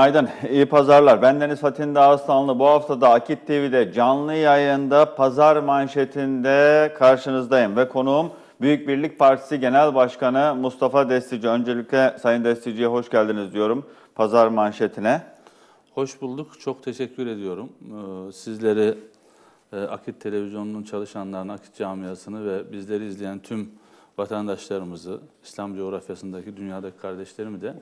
Günaydın, iyi pazarlar. Ben Deniz Fatih Dağıstanlı. Bu hafta da Akit TV'de canlı yayında pazar manşetinde karşınızdayım ve konuğum Büyük Birlik Partisi Genel Başkanı Mustafa Destici. Öncelikle Sayın Destici'ye hoş geldiniz diyorum pazar manşetine. Hoş bulduk, çok teşekkür ediyorum. Ee, sizleri, e, Akit Televizyonu'nun çalışanlarını, Akit Camiası'nı ve bizleri izleyen tüm vatandaşlarımızı, İslam coğrafyasındaki dünyadaki kardeşlerimi de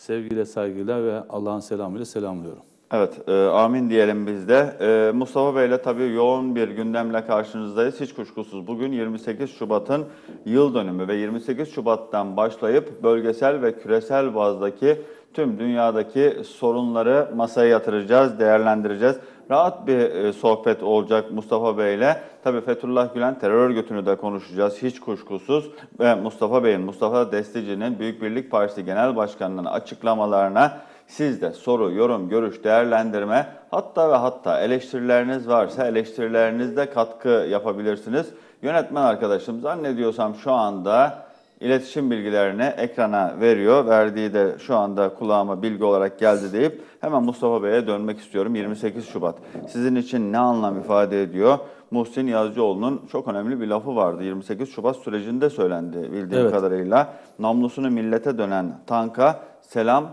sevgiyle, saygıyla ve Allah'ın selamıyla selamlıyorum. Evet, e, amin diyelim biz de. E, Mustafa Bey'le tabii yoğun bir gündemle karşınızdayız. Hiç kuşkusuz bugün 28 Şubat'ın yıl dönümü ve 28 Şubat'tan başlayıp bölgesel ve küresel bazdaki tüm dünyadaki sorunları masaya yatıracağız, değerlendireceğiz rahat bir e, sohbet olacak Mustafa Bey'le. Tabii Fethullah Gülen terör örgütünü de konuşacağız hiç kuşkusuz. Ve Mustafa Bey'in, Mustafa Destici'nin Büyük Birlik Partisi Genel Başkanı'nın açıklamalarına siz de soru, yorum, görüş, değerlendirme hatta ve hatta eleştirileriniz varsa eleştirilerinizde katkı yapabilirsiniz. Yönetmen arkadaşım zannediyorsam şu anda iletişim bilgilerini ekrana veriyor. Verdiği de şu anda kulağıma bilgi olarak geldi deyip hemen Mustafa Bey'e dönmek istiyorum. 28 Şubat sizin için ne anlam ifade ediyor? Muhsin Yazıcıoğlu'nun çok önemli bir lafı vardı. 28 Şubat sürecinde söylendi bildiğim evet. kadarıyla. Namlusunu millete dönen tanka selam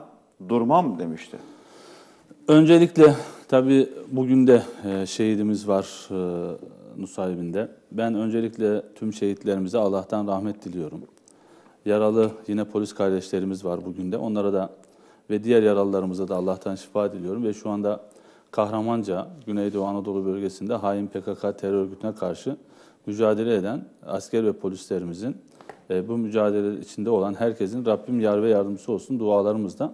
durmam demişti. Öncelikle tabii bugün de e, şehidimiz var e, Nusaybin'de. Ben öncelikle tüm şehitlerimize Allah'tan rahmet diliyorum. Yaralı yine polis kardeşlerimiz var bugün de. Onlara da ve diğer yaralılarımıza da Allah'tan şifa diliyorum. Ve şu anda Kahramanca, Güneydoğu Anadolu bölgesinde hain PKK terör örgütüne karşı mücadele eden asker ve polislerimizin, e, bu mücadele içinde olan herkesin Rabbim yar ve yardımcısı olsun dualarımızda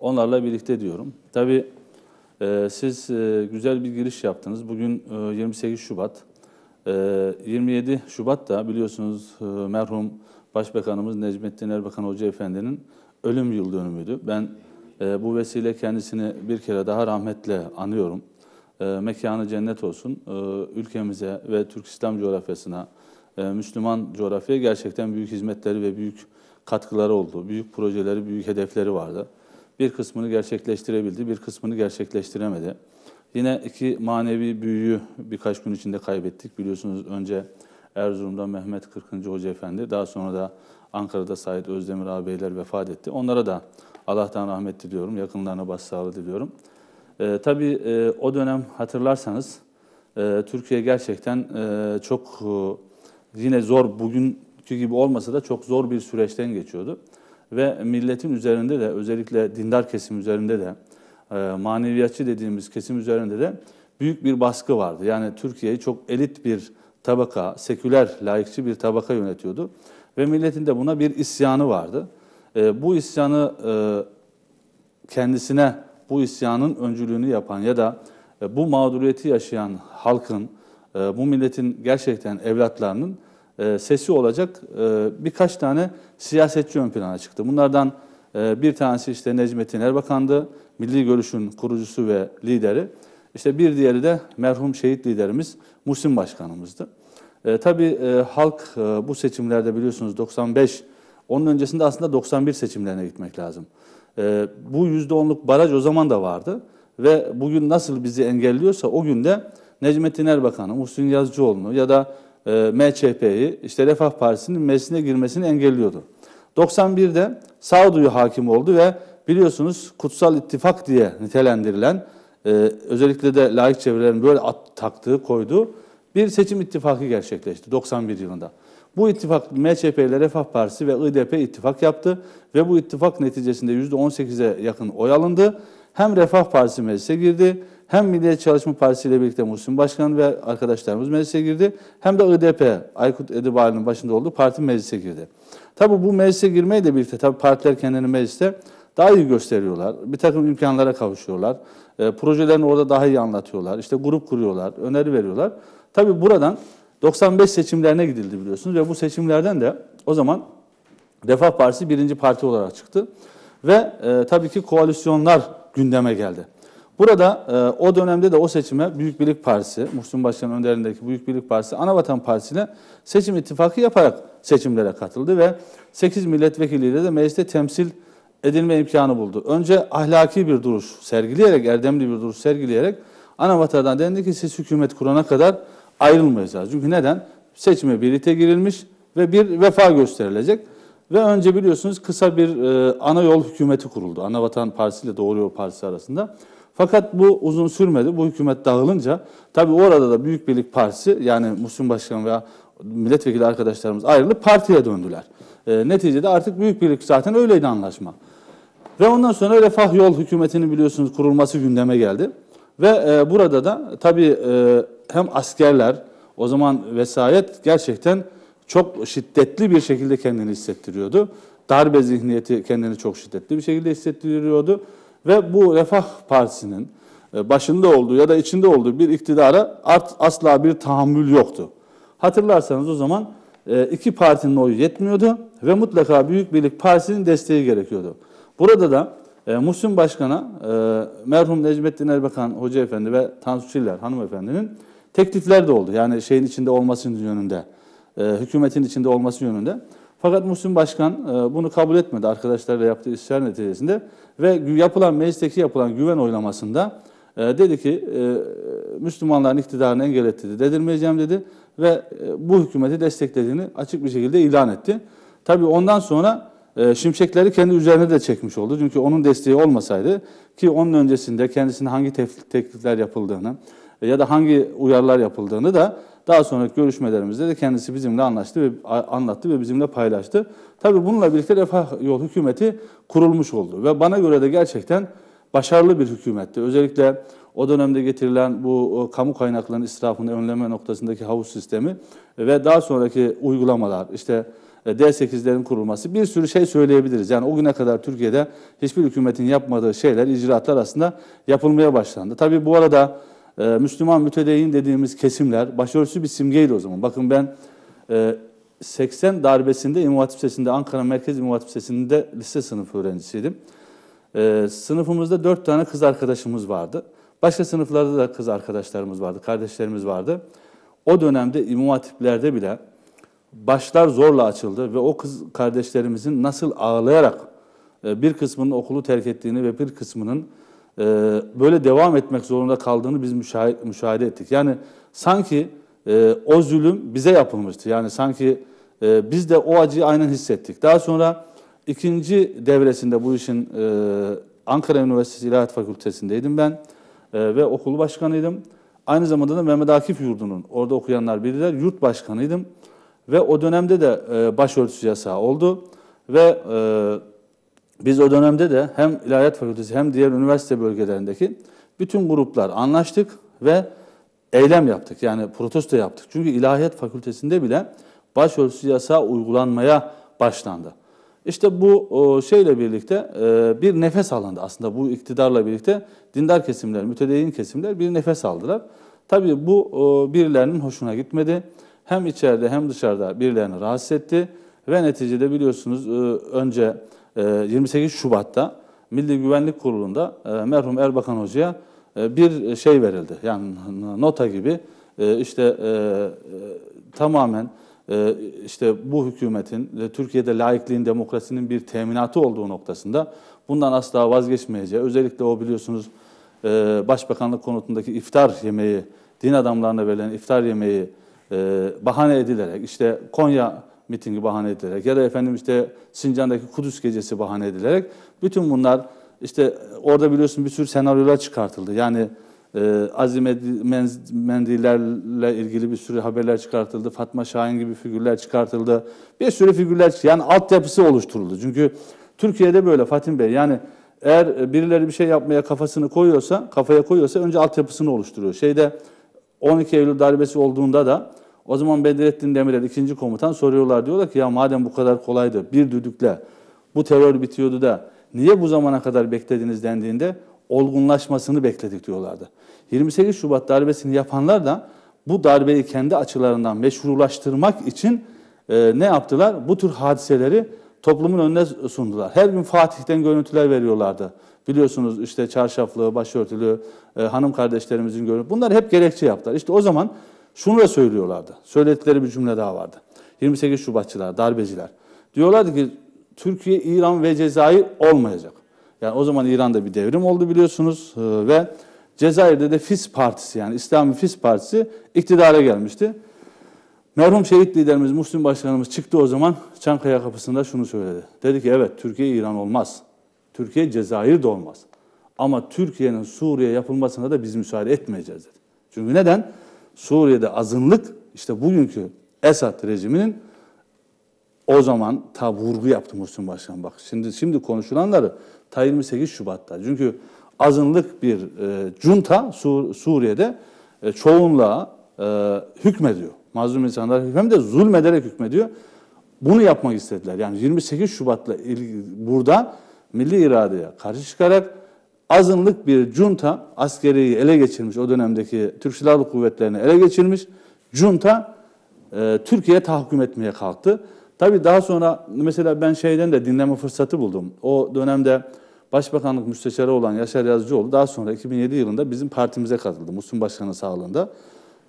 onlarla birlikte diyorum. Tabii e, siz e, güzel bir giriş yaptınız. Bugün 28 Şubat. 27 Şubat da biliyorsunuz merhum Başbakanımız Necmettin Erbakan Hoca Efendi'nin ölüm yıl dönümüydü. Ben e, bu vesile kendisini bir kere daha rahmetle anıyorum. E, mekanı cennet olsun. E, ülkemize ve Türk İslam coğrafyasına, e, Müslüman coğrafyaya gerçekten büyük hizmetleri ve büyük katkıları oldu. Büyük projeleri, büyük hedefleri vardı. Bir kısmını gerçekleştirebildi, bir kısmını gerçekleştiremedi. Yine iki manevi büyüyü birkaç gün içinde kaybettik. Biliyorsunuz önce Erzurum'da Mehmet 40. Hoca Efendi, daha sonra da Ankara'da Said Özdemir ağabeyler vefat etti. Onlara da Allah'tan rahmet diliyorum, yakınlarına başsağlığı diliyorum. E, tabii e, o dönem hatırlarsanız e, Türkiye gerçekten e, çok e, yine zor, bugünkü gibi olmasa da çok zor bir süreçten geçiyordu. Ve milletin üzerinde de özellikle dindar kesim üzerinde de e, maneviyatçı dediğimiz kesim üzerinde de büyük bir baskı vardı. Yani Türkiye'yi çok elit bir tabaka, seküler, laikçi bir tabaka yönetiyordu. Ve milletin de buna bir isyanı vardı. E, bu isyanı e, kendisine bu isyanın öncülüğünü yapan ya da e, bu mağduriyeti yaşayan halkın, e, bu milletin gerçekten evlatlarının e, sesi olacak e, birkaç tane siyasetçi ön plana çıktı. Bunlardan e, bir tanesi işte Necmettin Erbakan'dı, Milli Görüş'ün kurucusu ve lideri. İşte bir diğeri de merhum şehit liderimiz Muhsin Başkanımızdı. E, tabii e, halk e, bu seçimlerde biliyorsunuz 95, onun öncesinde aslında 91 seçimlerine gitmek lazım. E, bu %10'luk baraj o zaman da vardı ve bugün nasıl bizi engelliyorsa o gün de Necmettin Erbakan'ı, Muhsin Yazıcıoğlu'nu ya da e, MÇP'yi, işte Refah Partisi'nin meclisine girmesini engelliyordu. 91'de sağduyu hakim oldu ve biliyorsunuz Kutsal İttifak diye nitelendirilen e, özellikle de laik çevrelerin böyle at, taktığı koydu. bir seçim ittifakı gerçekleşti 91 yılında. Bu ittifak MHP ile Refah Partisi ve IDP ittifak yaptı ve bu ittifak neticesinde %18'e yakın oy alındı. Hem Refah Partisi meclise girdi, hem Milliyet Çalışma Partisi ile birlikte Muhsin Başkan ve arkadaşlarımız meclise girdi, hem de IDP, Aykut Edibali'nin başında olduğu parti meclise girdi. Tabi bu meclise girmeyle birlikte tabi partiler kendini mecliste daha iyi gösteriyorlar, bir takım imkanlara kavuşuyorlar. E, projelerini orada daha iyi anlatıyorlar. İşte grup kuruyorlar, öneri veriyorlar. Tabii buradan 95 seçimlerine gidildi biliyorsunuz ve bu seçimlerden de o zaman Refah Partisi birinci parti olarak çıktı. Ve e, tabii ki koalisyonlar gündeme geldi. Burada e, o dönemde de o seçime Büyük Birlik Partisi, Muhsin Başkan'ın önderindeki Büyük Birlik Partisi, Anavatan Partisi ile seçim ittifakı yaparak seçimlere katıldı ve 8 milletvekiliyle de mecliste temsil edilme imkanı buldu. Önce ahlaki bir duruş sergileyerek, erdemli bir duruş sergileyerek Anavatar'dan dendi ki siz hükümet kurana kadar ayrılmayacağız. Çünkü neden? Seçime birlikte girilmiş ve bir vefa gösterilecek. Ve önce biliyorsunuz kısa bir e, ana yol hükümeti kuruldu. Anavatan Partisi ile Doğru Yol Partisi arasında. Fakat bu uzun sürmedi. Bu hükümet dağılınca tabii orada da Büyük Birlik Partisi yani Müslüm Başkan veya milletvekili arkadaşlarımız ayrılıp partiye döndüler. E, neticede artık Büyük Birlik zaten öyleydi anlaşma. Ve ondan sonra Refah Yol Hükümeti'nin biliyorsunuz kurulması gündeme geldi. Ve e, burada da tabii e, hem askerler, o zaman vesayet gerçekten çok şiddetli bir şekilde kendini hissettiriyordu. Darbe zihniyeti kendini çok şiddetli bir şekilde hissettiriyordu. Ve bu Refah Partisi'nin e, başında olduğu ya da içinde olduğu bir iktidara art, asla bir tahammül yoktu. Hatırlarsanız o zaman e, iki partinin oyu yetmiyordu ve mutlaka Büyük Birlik Partisi'nin desteği gerekiyordu. Burada da e, Muhsin Başkan'a e, merhum Necmettin Erbakan Hoca Efendi ve Tansu Çiller hanımefendinin teklifler de oldu. Yani şeyin içinde olması yönünde, e, hükümetin içinde olması yönünde. Fakat Muhsin Başkan e, bunu kabul etmedi arkadaşlarla yaptığı ısrar neticesinde ve yapılan meclisteki yapılan güven oylamasında e, dedi ki e, Müslümanların iktidarını engel etti dedi, dedirmeyeceğim dedi ve e, bu hükümeti desteklediğini açık bir şekilde ilan etti. Tabii ondan sonra ee, şimşekleri kendi üzerine de çekmiş oldu. Çünkü onun desteği olmasaydı ki onun öncesinde kendisine hangi teklifler yapıldığını e, ya da hangi uyarılar yapıldığını da daha sonraki görüşmelerimizde de kendisi bizimle anlaştı ve anlattı ve bizimle paylaştı. Tabii bununla birlikte Refah Yol hükümeti kurulmuş oldu ve bana göre de gerçekten başarılı bir hükümetti. Özellikle o dönemde getirilen bu kamu kaynaklarının israfını önleme noktasındaki havuz sistemi ve daha sonraki uygulamalar işte e, D8'lerin kurulması bir sürü şey söyleyebiliriz. Yani o güne kadar Türkiye'de hiçbir hükümetin yapmadığı şeyler, icraatlar aslında yapılmaya başlandı. Tabii bu arada e, Müslüman mütedeyyin dediğimiz kesimler başörtüsü bir simgeydi o zaman. Bakın ben 80 e, darbesinde İmam Hatip Ankara Merkez İmam Hatip lise sınıf öğrencisiydim. Sınıfımızda 4 tane kız arkadaşımız vardı. Başka sınıflarda da kız arkadaşlarımız vardı, kardeşlerimiz vardı. O dönemde İmam Hatipler'de bile başlar zorla açıldı ve o kız kardeşlerimizin nasıl ağlayarak e, bir kısmının okulu terk ettiğini ve bir kısmının e, böyle devam etmek zorunda kaldığını biz müşahede ettik. Yani sanki e, o zulüm bize yapılmıştı. Yani sanki biz de o acıyı aynen hissettik. Daha sonra ikinci devresinde bu işin Ankara Üniversitesi İlahiyat Fakültesindeydim ben ve okul başkanıydım. Aynı zamanda da Mehmet Akif Yurdu'nun orada okuyanlar bilirler yurt başkanıydım. Ve o dönemde de e, başörtüsü yasağı oldu. Ve e, biz o dönemde de hem İlahiyat Fakültesi hem diğer üniversite bölgelerindeki bütün gruplar anlaştık ve eylem yaptık. Yani protesto yaptık. Çünkü İlahiyat Fakültesi'nde bile başörtüsü yasağı uygulanmaya başlandı. İşte bu şeyle birlikte e, bir nefes alındı aslında bu iktidarla birlikte dindar kesimler, mütedeyyin kesimler bir nefes aldılar. Tabii bu birilerinin hoşuna gitmedi hem içeride hem dışarıda birilerini rahatsız etti ve neticede biliyorsunuz e, önce 28 e, Şubat'ta Milli Güvenlik Kurulu'nda e, merhum Erbakan Hoca'ya bir şey verildi. Yani nota gibi işte tamamen işte bu hükümetin Türkiye'de laikliğin, demokrasinin bir teminatı olduğu noktasında bundan asla vazgeçmeyeceği, özellikle o biliyorsunuz Başbakanlık konutundaki iftar yemeği, din adamlarına verilen iftar yemeği e, bahane edilerek işte Konya mitingi bahane edilerek ya da efendim işte Sincan'daki Kudüs gecesi bahane edilerek bütün bunlar işte orada biliyorsun bir sürü senaryolar çıkartıldı. Yani e, Azim Mendillerle ilgili bir sürü haberler çıkartıldı. Fatma Şahin gibi figürler çıkartıldı. Bir sürü figürler yani altyapısı oluşturuldu. Çünkü Türkiye'de böyle Fatih Bey yani eğer birileri bir şey yapmaya kafasını koyuyorsa, kafaya koyuyorsa önce altyapısını oluşturuyor. Şeyde 12 Eylül darbesi olduğunda da o zaman Bedrettin Demirel ikinci komutan soruyorlar diyorlar ki ya madem bu kadar kolaydı bir düdükle bu terör bitiyordu da niye bu zamana kadar beklediniz dendiğinde olgunlaşmasını bekledik diyorlardı. 28 Şubat darbesini yapanlar da bu darbeyi kendi açılarından meşrulaştırmak için e, ne yaptılar? Bu tür hadiseleri toplumun önüne sundular. Her gün Fatih'ten görüntüler veriyorlardı. Biliyorsunuz işte çarşaflı, başörtülü, e, hanım kardeşlerimizin görüntü. Bunlar hep gerekçe yaptılar. İşte o zaman şunu da söylüyorlardı. Söyledikleri bir cümle daha vardı. 28 Şubatçılar, darbeciler. Diyorlardı ki Türkiye, İran ve Cezayir olmayacak. Yani o zaman İran'da bir devrim oldu biliyorsunuz e, ve Cezayir'de de FİS Partisi yani İslam FİS Partisi iktidara gelmişti. Merhum şehit liderimiz Müslüm Başkanımız çıktı o zaman Çankaya kapısında şunu söyledi. Dedi ki evet Türkiye İran olmaz. Türkiye Cezayir de olmaz. Ama Türkiye'nin Suriye yapılmasına da biz müsaade etmeyeceğiz dedi. Çünkü neden? Suriye'de azınlık işte bugünkü Esad rejiminin o zaman ta vurgu yaptı Muhsin Başkan bak. Şimdi şimdi konuşulanları ta 28 Şubat'ta. Çünkü azınlık bir e, junta Sur Suriye'de e, çoğunluğa e, hükmediyor. Mazlum insanlar hem de zulmederek hükmediyor. Bunu yapmak istediler. Yani 28 Şubat'la ilgili burada milli iradeye karşı çıkarak azınlık bir junta askeriyi ele geçirmiş. O dönemdeki Türk Silahlı Kuvvetleri'ni ele geçirmiş. Junta e, Türkiye'ye tahakküm etmeye kalktı. Tabii daha sonra mesela ben şeyden de dinleme fırsatı buldum. O dönemde Başbakanlık Müsteşarı olan Yaşar Yazıcıoğlu daha sonra 2007 yılında bizim partimize katıldı. Müslüm Başkanı sağlığında.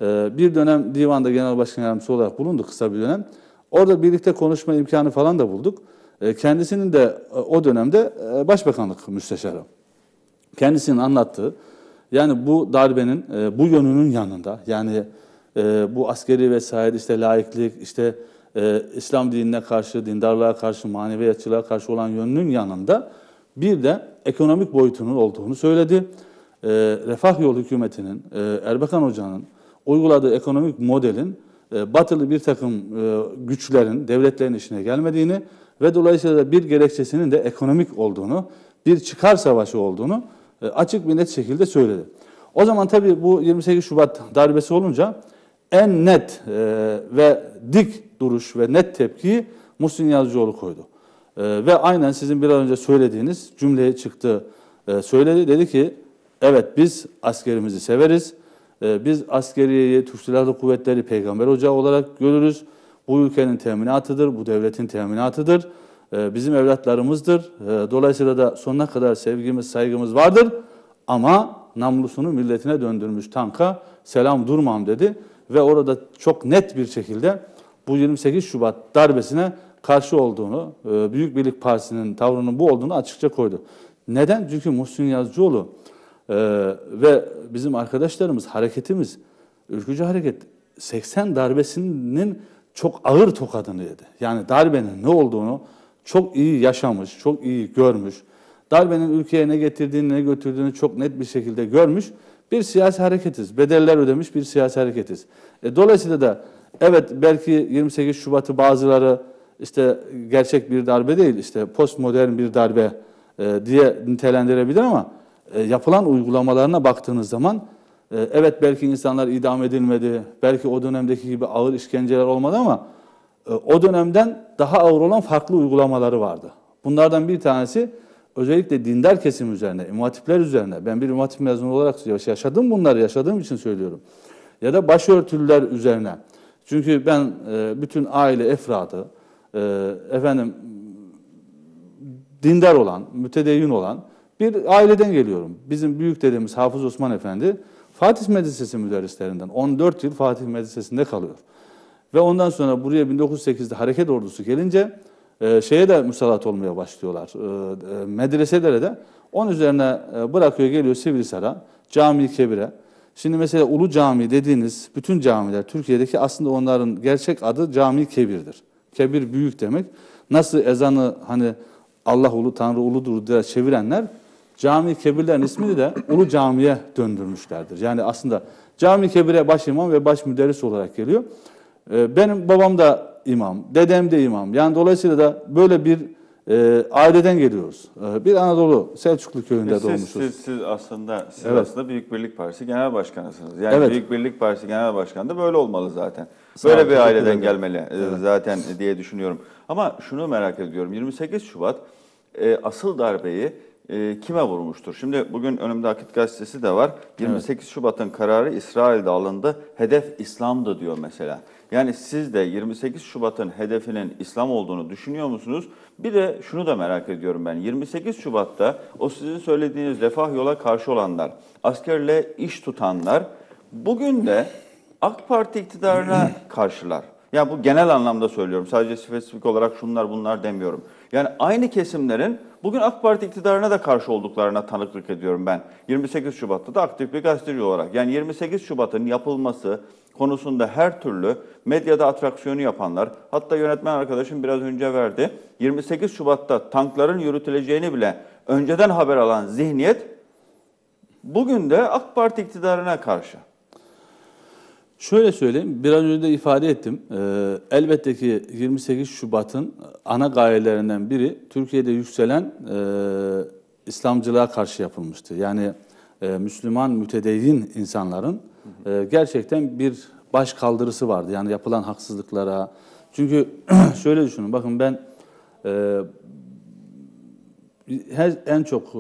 Ee, bir dönem divanda genel başkan yardımcısı olarak bulundu kısa bir dönem. Orada birlikte konuşma imkanı falan da bulduk. Ee, kendisinin de e, o dönemde e, başbakanlık müsteşarı kendisinin anlattığı yani bu darbenin e, bu yönünün yanında yani e, bu askeri vesaire işte laiklik işte e, İslam dinine karşı, dindarlığa karşı, manevi açılığa karşı olan yönünün yanında bir de ekonomik boyutunun olduğunu söyledi. E, Refah Yol hükümetinin, e, Erbakan Hoca'nın uyguladığı ekonomik modelin e, batılı bir takım e, güçlerin, devletlerin işine gelmediğini ve dolayısıyla bir gerekçesinin de ekonomik olduğunu, bir çıkar savaşı olduğunu e, açık bir net şekilde söyledi. O zaman tabii bu 28 Şubat darbesi olunca en net e, ve dik duruş ve net tepkiyi Muhsin Yazıcıoğlu koydu. E, ve aynen sizin biraz önce söylediğiniz cümleye çıktı e, söyledi. Dedi ki evet biz askerimizi severiz. E, biz askeriyeyi Türk Silahlı Kuvvetleri Peygamber Ocağı olarak görürüz. Bu ülkenin teminatıdır, bu devletin teminatıdır. Ee, bizim evlatlarımızdır. Ee, dolayısıyla da sonuna kadar sevgimiz, saygımız vardır. Ama namlusunu milletine döndürmüş tanka selam durmam dedi. Ve orada çok net bir şekilde bu 28 Şubat darbesine karşı olduğunu, e, Büyük Birlik Partisi'nin tavrının bu olduğunu açıkça koydu. Neden? Çünkü Muhsin Yazıcıoğlu e, ve bizim arkadaşlarımız, hareketimiz, ülkücü hareket 80 darbesinin çok ağır tokadını yedi. Yani darbenin ne olduğunu, çok iyi yaşamış, çok iyi görmüş. Darbenin ülkeye ne getirdiğini, ne götürdüğünü çok net bir şekilde görmüş. Bir siyasi hareketiz. Bedeller ödemiş bir siyasi hareketiz. E, dolayısıyla da evet belki 28 Şubat'ı bazıları işte gerçek bir darbe değil, işte postmodern bir darbe e, diye nitelendirebilir ama e, yapılan uygulamalarına baktığınız zaman e, evet belki insanlar idam edilmedi, belki o dönemdeki gibi ağır işkenceler olmadı ama ee, o dönemden daha ağır olan farklı uygulamaları vardı. Bunlardan bir tanesi özellikle dindar kesim üzerine, imatipler üzerine. Ben bir imatip mezunu olarak yaşadım bunları, yaşadığım için söylüyorum. Ya da başörtülüler üzerine. Çünkü ben e, bütün aile efradı, e, efendim dindar olan, mütedeyyin olan bir aileden geliyorum. Bizim büyük dedemiz Hafız Osman Efendi Fatih Medresesi müderrislerinden 14 yıl Fatih Medresesi'nde kalıyor. Ve ondan sonra buraya 1908'de hareket ordusu gelince e, şeye de müsallat olmaya başlıyorlar. E, e, medreselere de. Onun üzerine e, bırakıyor geliyor Sivrisar'a, Cami-i Kebir'e. Şimdi mesela Ulu Cami dediğiniz bütün camiler Türkiye'deki aslında onların gerçek adı Cami-i Kebir'dir. Kebir büyük demek. Nasıl ezanı hani Allah ulu, Tanrı uludur diye çevirenler cami kebirlerin ismini de Ulu Cami'ye döndürmüşlerdir. Yani aslında cami kebire baş imam ve baş müderris olarak geliyor. Ee, benim babam da imam, dedem de imam. Yani dolayısıyla da böyle bir e, aileden geliyoruz. Ee, bir Anadolu Selçuklu köyünde siz, doğmuşuz. Siz, siz aslında siz evet. aslında Büyük Birlik Partisi Genel Başkanısınız. Yani evet. Büyük Birlik Partisi Genel Başkanı da böyle olmalı zaten. Böyle Sağ bir aileden gelmeli e, evet. zaten diye düşünüyorum. Ama şunu merak ediyorum. 28 Şubat e, asıl darbeyi e, kime vurmuştur? Şimdi bugün önümde Akit Gazetesi de var. 28 evet. Şubat'ın kararı İsrail'de alındı. Hedef İslam'dı diyor mesela. Yani siz de 28 Şubat'ın hedefinin İslam olduğunu düşünüyor musunuz? Bir de şunu da merak ediyorum ben. 28 Şubat'ta o sizin söylediğiniz refah yola karşı olanlar, askerle iş tutanlar bugün de AK Parti iktidarına karşılar. Ya bu genel anlamda söylüyorum. Sadece spesifik olarak şunlar bunlar demiyorum. Yani aynı kesimlerin bugün AK Parti iktidarına da karşı olduklarına tanıklık ediyorum ben. 28 Şubat'ta da aktif bir gazeteci olarak. Yani 28 Şubat'ın yapılması konusunda her türlü medyada atraksiyonu yapanlar, hatta yönetmen arkadaşım biraz önce verdi. 28 Şubat'ta tankların yürütüleceğini bile önceden haber alan zihniyet bugün de AK Parti iktidarına karşı. Şöyle söyleyeyim, bir an önce de ifade ettim. Ee, elbette ki 28 Şubat'ın ana gayelerinden biri Türkiye'de yükselen e, İslamcılığa karşı yapılmıştı. Yani e, Müslüman mütedeyyin insanların e, gerçekten bir baş kaldırısı vardı. Yani yapılan haksızlıklara. Çünkü şöyle düşünün, bakın ben e, her en çok e,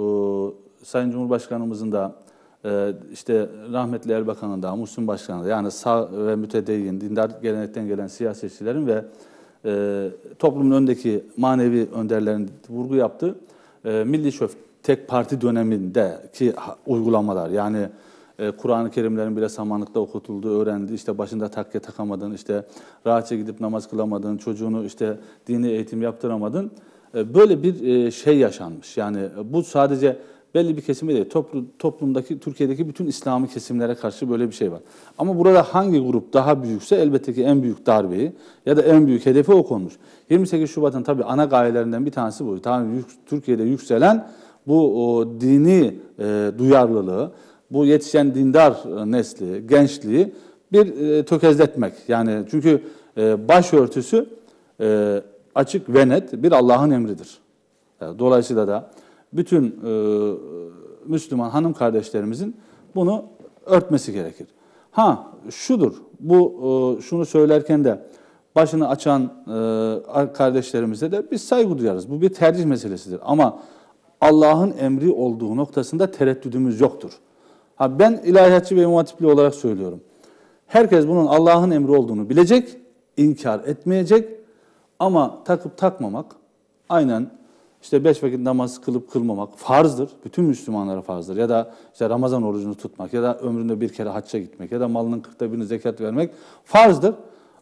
Sayın Cumhurbaşkanımızın da ee, işte rahmetli Erbakan'ın da, Muhsin Başkan'ın da yani sağ ve mütedeyyin, dindar gelenekten gelen siyasetçilerin ve e, toplumun öndeki manevi önderlerin vurgu yaptı. E, Milli Şöf tek parti dönemindeki uygulamalar yani e, Kur'an-ı Kerimlerin bile samanlıkta okutulduğu öğrendi. İşte başında takke takamadın, işte rahatça gidip namaz kılamadın, çocuğunu işte dini eğitim yaptıramadın. E, böyle bir e, şey yaşanmış. Yani bu sadece belli bir kesime değil. Toplu, toplumdaki, Türkiye'deki bütün İslami kesimlere karşı böyle bir şey var. Ama burada hangi grup daha büyükse elbette ki en büyük darbeyi ya da en büyük hedefi o konmuş. 28 Şubat'ın tabii ana gayelerinden bir tanesi bu. Tamam, yük, Türkiye'de yükselen bu o, dini e, duyarlılığı, bu yetişen dindar e, nesli, gençliği bir e, tökezletmek. Yani çünkü e, başörtüsü e, açık ve net bir Allah'ın emridir. E, dolayısıyla da bütün e, Müslüman hanım kardeşlerimizin bunu örtmesi gerekir. Ha şudur, bu e, şunu söylerken de başını açan e, kardeşlerimize de biz saygı duyarız. Bu bir tercih meselesidir. Ama Allah'ın emri olduğu noktasında tereddüdümüz yoktur. Ha ben ilahiyatçı ve muhatipli olarak söylüyorum. Herkes bunun Allah'ın emri olduğunu bilecek, inkar etmeyecek ama takıp takmamak aynen işte beş vakit namaz kılıp kılmamak farzdır. Bütün Müslümanlara farzdır. Ya da işte Ramazan orucunu tutmak ya da ömründe bir kere hacca gitmek ya da malının kırkta birini zekat vermek farzdır.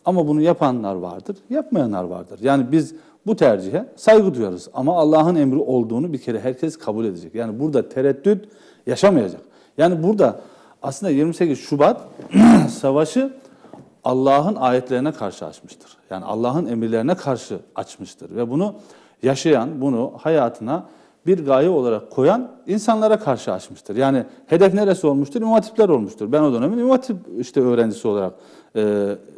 Ama bunu yapanlar vardır, yapmayanlar vardır. Yani biz bu tercihe saygı duyarız. Ama Allah'ın emri olduğunu bir kere herkes kabul edecek. Yani burada tereddüt yaşamayacak. Yani burada aslında 28 Şubat savaşı Allah'ın ayetlerine karşı açmıştır. Yani Allah'ın emirlerine karşı açmıştır. Ve bunu yaşayan, bunu hayatına bir gaye olarak koyan insanlara karşı açmıştır. Yani hedef neresi olmuştur? İmam Hatipler olmuştur. Ben o dönemin İmam Hatip işte öğrencisi olarak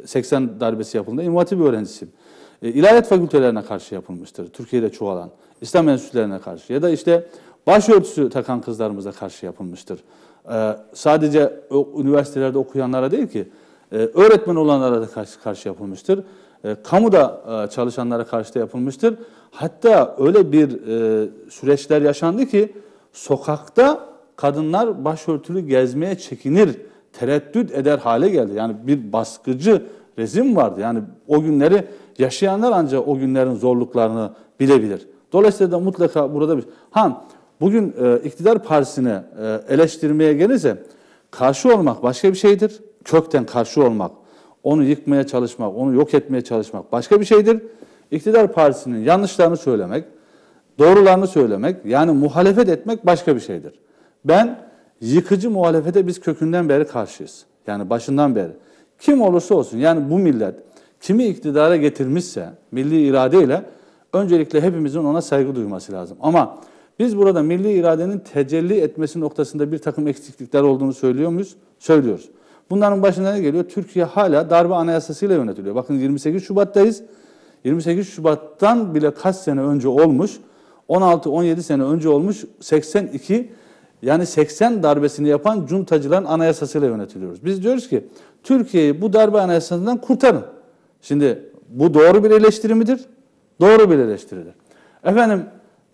80 e, darbesi yapıldığında İmam Hatip öğrencisiyim. E, ilahiyat fakültelerine karşı yapılmıştır. Türkiye'de çoğalan. İslam enstitülerine karşı ya da işte başörtüsü takan kızlarımıza karşı yapılmıştır. E, sadece üniversitelerde okuyanlara değil ki öğretmen olanlara da karşı, karşı yapılmıştır e, kamuda e, çalışanlara karşı da yapılmıştır. Hatta öyle bir e, süreçler yaşandı ki sokakta kadınlar başörtülü gezmeye çekinir, tereddüt eder hale geldi. Yani bir baskıcı rezim vardı. Yani o günleri yaşayanlar ancak o günlerin zorluklarını bilebilir. Dolayısıyla da mutlaka burada bir... han bugün e, iktidar partisini e, eleştirmeye gelirse karşı olmak başka bir şeydir. Kökten karşı olmak onu yıkmaya çalışmak, onu yok etmeye çalışmak başka bir şeydir. İktidar partisinin yanlışlarını söylemek, doğrularını söylemek, yani muhalefet etmek başka bir şeydir. Ben yıkıcı muhalefete biz kökünden beri karşıyız. Yani başından beri. Kim olursa olsun yani bu millet kimi iktidara getirmişse milli iradeyle öncelikle hepimizin ona saygı duyması lazım. Ama biz burada milli iradenin tecelli etmesi noktasında bir takım eksiklikler olduğunu söylüyor muyuz? Söylüyoruz. Bunların başına ne geliyor? Türkiye hala darbe anayasasıyla yönetiliyor. Bakın 28 Şubat'tayız. 28 Şubat'tan bile kaç sene önce olmuş? 16-17 sene önce olmuş 82 yani 80 darbesini yapan cuntacıların anayasasıyla yönetiliyoruz. Biz diyoruz ki Türkiye'yi bu darbe anayasasından kurtarın. Şimdi bu doğru bir eleştiri Doğru bir eleştiridir. Efendim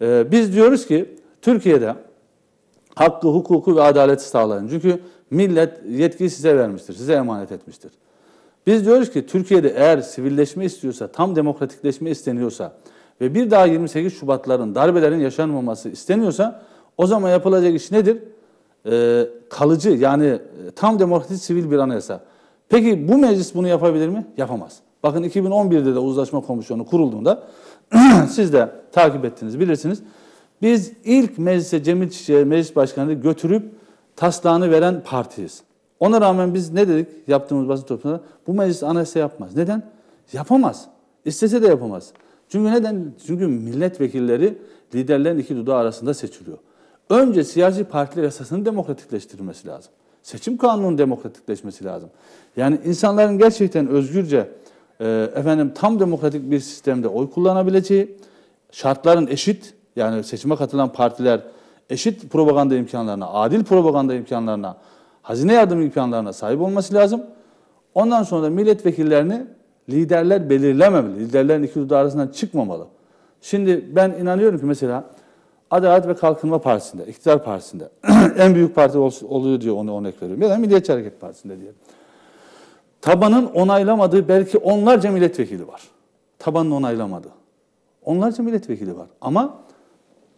e, biz diyoruz ki Türkiye'de hakkı, hukuku ve adaleti sağlayın. Çünkü Millet yetkiyi size vermiştir, size emanet etmiştir. Biz diyoruz ki Türkiye'de eğer sivilleşme istiyorsa, tam demokratikleşme isteniyorsa ve bir daha 28 Şubatların, darbelerin yaşanmaması isteniyorsa o zaman yapılacak iş nedir? Ee, kalıcı yani e, tam demokratik sivil bir anayasa. Peki bu meclis bunu yapabilir mi? Yapamaz. Bakın 2011'de de uzlaşma komisyonu kurulduğunda siz de takip ettiniz bilirsiniz. Biz ilk meclise Cemil Çiçek'i meclis başkanını götürüp taslağını veren partiyiz. Ona rağmen biz ne dedik yaptığımız basın toplantısında? Bu meclis anayasa yapmaz. Neden? Yapamaz. İstese de yapamaz. Çünkü neden? Çünkü milletvekilleri liderlerin iki dudağı arasında seçiliyor. Önce siyasi partiler yasasını demokratikleştirmesi lazım. Seçim kanununun demokratikleşmesi lazım. Yani insanların gerçekten özgürce e, efendim tam demokratik bir sistemde oy kullanabileceği, şartların eşit yani seçime katılan partiler eşit propaganda imkanlarına, adil propaganda imkanlarına, hazine yardım imkanlarına sahip olması lazım. Ondan sonra da milletvekillerini liderler belirlememeli. Liderlerin iki dudağı arasından çıkmamalı. Şimdi ben inanıyorum ki mesela Adalet ve Kalkınma Partisi'nde, iktidar partisinde en büyük parti oluyor diyor onu örnek veriyorum. Ya da Milliyetçi Hareket Partisi'nde diye. Tabanın onaylamadığı belki onlarca milletvekili var. Tabanın onaylamadığı. Onlarca milletvekili var. Ama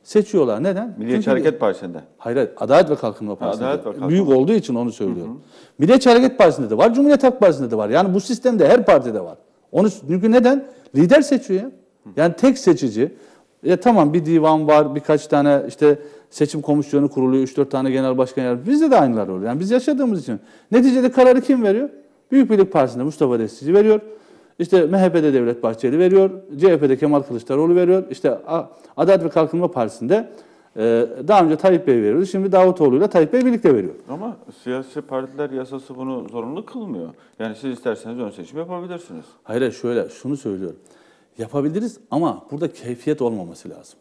Seçiyorlar. Neden? Milliyetçi Çünkü Hareket Partisi'nde. Hayır, hayır. Adalet ve Kalkınma Partisi'nde. Adalet ve Kalkınma. Büyük olduğu için onu söylüyorum. Hı hı. Milliyetçi Hareket Partisi'nde de var, Cumhuriyet Halk Partisi'nde de var. Yani bu sistemde her partide var. Onu çünkü neden? Lider seçiyor ya. Yani tek seçici. Ya tamam bir divan var, birkaç tane işte seçim komisyonu kuruluyor, 3-4 tane genel başkan yer. Bizde de aynılar oluyor. Yani biz yaşadığımız için. Neticede kararı kim veriyor? Büyük Birlik Partisi'nde Mustafa Destici veriyor. İşte MHP'de Devlet Bahçeli veriyor, CHP'de Kemal Kılıçdaroğlu veriyor. İşte Adalet ve Kalkınma Partisi'nde e, daha önce Tayyip Bey veriyordu. Şimdi Davutoğlu ile Tayyip Bey birlikte veriyor. Ama siyasi partiler yasası bunu zorunlu kılmıyor. Yani siz isterseniz ön seçim yapabilirsiniz. Hayır şöyle şunu söylüyorum. Yapabiliriz ama burada keyfiyet olmaması lazım.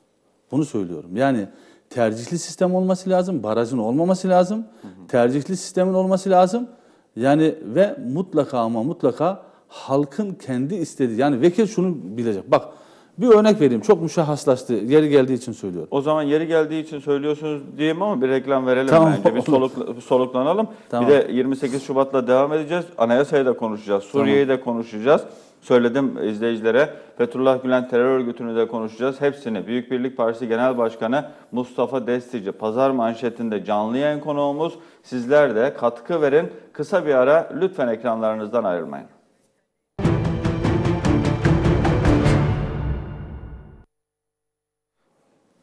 Bunu söylüyorum. Yani tercihli sistem olması lazım, barajın olmaması lazım. Hı hı. Tercihli sistemin olması lazım. Yani ve mutlaka ama mutlaka halkın kendi istediği yani vekil şunu bilecek. Bak bir örnek vereyim. Çok müşahhaslaştı. Yeri geldiği için söylüyorum. O zaman yeri geldiği için söylüyorsunuz diyeyim ama bir reklam verelim tamam, bence. Bir soluk, soluklanalım. Tamam. Bir de 28 Şubat'la devam edeceğiz. Anayasayı da konuşacağız. Suriye'yi tamam. de konuşacağız. Söyledim izleyicilere. Fethullah Gülen terör örgütünü de konuşacağız. Hepsini. Büyük Birlik Partisi Genel Başkanı Mustafa Destici. Pazar manşetinde canlı yayın konuğumuz. Sizler de katkı verin. Kısa bir ara lütfen ekranlarınızdan ayrılmayın.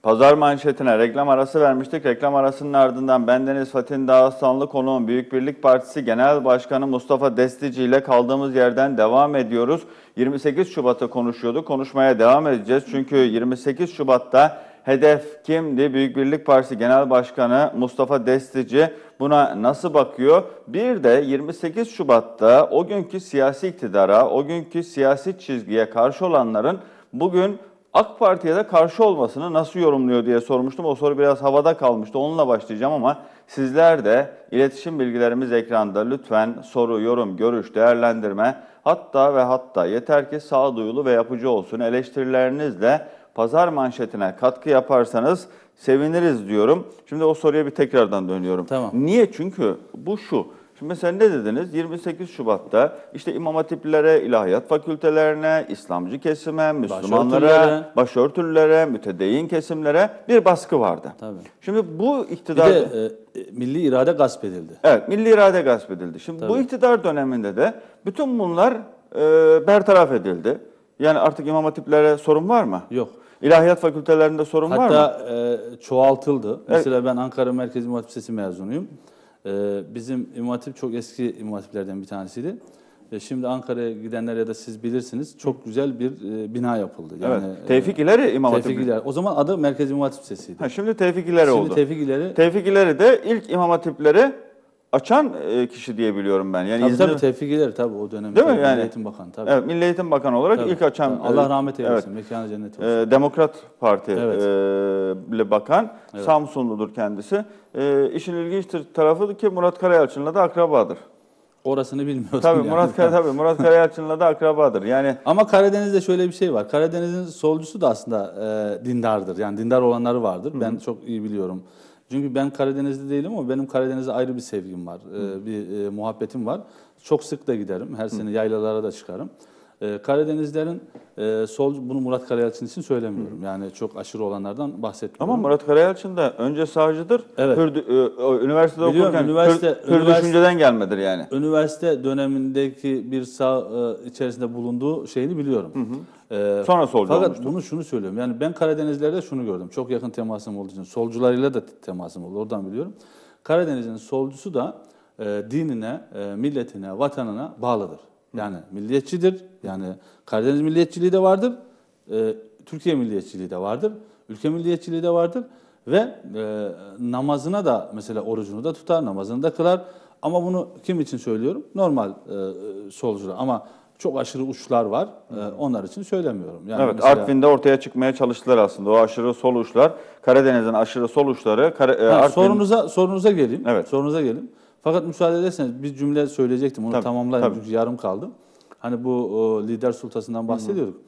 Pazar manşetine reklam arası vermiştik. Reklam arasının ardından bendeniz Fatih Dağıstanlı konuğum Büyük Birlik Partisi Genel Başkanı Mustafa Destici ile kaldığımız yerden devam ediyoruz. 28 Şubat'ta konuşuyorduk. Konuşmaya devam edeceğiz. Çünkü 28 Şubat'ta hedef kimdi? Büyük Birlik Partisi Genel Başkanı Mustafa Destici buna nasıl bakıyor? Bir de 28 Şubat'ta o günkü siyasi iktidara, o günkü siyasi çizgiye karşı olanların bugün AK Parti'ye de karşı olmasını nasıl yorumluyor diye sormuştum. O soru biraz havada kalmıştı. Onunla başlayacağım ama sizler de iletişim bilgilerimiz ekranda. Lütfen soru, yorum, görüş, değerlendirme hatta ve hatta yeter ki sağduyulu ve yapıcı olsun eleştirilerinizle pazar manşetine katkı yaparsanız seviniriz diyorum. Şimdi o soruya bir tekrardan dönüyorum. Tamam. Niye? Çünkü bu şu. Şimdi mesela ne dediniz? 28 Şubat'ta işte İmam Hatiplilere, ilahiyat fakültelerine, İslamcı kesime, Müslümanlara, başörtülülere, başörtülülere mütedeyyin kesimlere bir baskı vardı. Tabii. Şimdi bu iktidar... Bir de e, e milli irade gasp edildi. Evet, milli irade gasp edildi. Şimdi Tabii. bu iktidar döneminde de bütün bunlar e, bertaraf edildi. Yani artık İmam Hatiplilere sorun var mı? Yok. İlahiyat fakültelerinde sorun Hatta, var mı? Hatta e, çoğaltıldı. Mesela evet. ben Ankara Merkezi İmam Lisesi mezunuyum. Ee, bizim İmam çok eski İmam bir tanesiydi. Ee, şimdi Ankara'ya gidenler ya da siz bilirsiniz çok güzel bir e, bina yapıldı. Yani, evet. Tevfik İleri İmam Hatip. Tevfik İleri. O zaman adı Merkez İmam Hatip Lisesi'ydi. Ha, şimdi Tevfik İleri şimdi oldu. Tevfik İleri. Tevfik İleri de ilk İmam Hatipleri açan e, kişi diyebiliyorum ben. Yani tabii İzmir... tabii tevfik eder tabii o dönem. Değil mi? Yani, Milli Eğitim Bakanı tabii. Evet, Milli Eğitim Bakanı olarak tabii. ilk açan. Allah rahmet eylesin. Evet. Mekanı cennet e, olsun. E, Demokrat Parti evet. e, bakan. Evet. Samsunludur kendisi. E, işin ilginçtir tarafı ki Murat Karayalçın'la da akrabadır. Orasını bilmiyordum. Tabii yani. Murat Kara, tabii Murat Karayalçın'la da akrabadır. Yani ama Karadeniz'de şöyle bir şey var. Karadeniz'in solcusu da aslında e, dindardır. Yani dindar olanları vardır. Hı-hı. Ben çok iyi biliyorum. Çünkü ben Karadenizli değilim ama benim Karadeniz'e ayrı bir sevgim var, e, bir e, muhabbetim var. Çok sık da giderim, her sene yaylalara da çıkarım. E, Karadenizlerin e, sol bunu Murat Karayelçin için söylemiyorum. Hı. Yani çok aşırı olanlardan bahsetmiyorum. Ama Murat Karayalçın da önce sağcıdır. Evet. Kürt, e, üniversitede Biliyorum, okurken üniversite, Kürt, Kürt düşünceden gelmedir yani. Üniversite dönemindeki bir sağ e, içerisinde bulunduğu şeyini biliyorum. Hı hı. E, Sonra solcu Fakat olmuştu. bunu şunu söylüyorum. Yani ben Karadenizlerde şunu gördüm. Çok yakın temasım olduğu için. Solcularıyla da temasım oldu. Oradan biliyorum. Karadeniz'in solcusu da e, dinine, e, milletine, vatanına bağlıdır. Yani milliyetçidir. Yani Karadeniz milliyetçiliği de vardır. E, Türkiye milliyetçiliği de vardır. Ülke milliyetçiliği de vardır. Ve e, namazına da mesela orucunu da tutar, namazını da kılar. Ama bunu kim için söylüyorum? Normal e, solcular. Ama çok aşırı uçlar var. E, hmm. onlar için söylemiyorum. Yani evet, mesela... Artvin'de ortaya çıkmaya çalıştılar aslında. O aşırı sol uçlar, Karadeniz'in aşırı sol uçları. Kar- e, ha, Artvin... Sorunuza sorunuza geleyim. Evet. Sorunuza geleyim. Fakat müsaade ederseniz bir cümle söyleyecektim. Onu tamamlayayım çünkü yarım kaldım. Hani bu o, lider sultasından bahsediyorduk.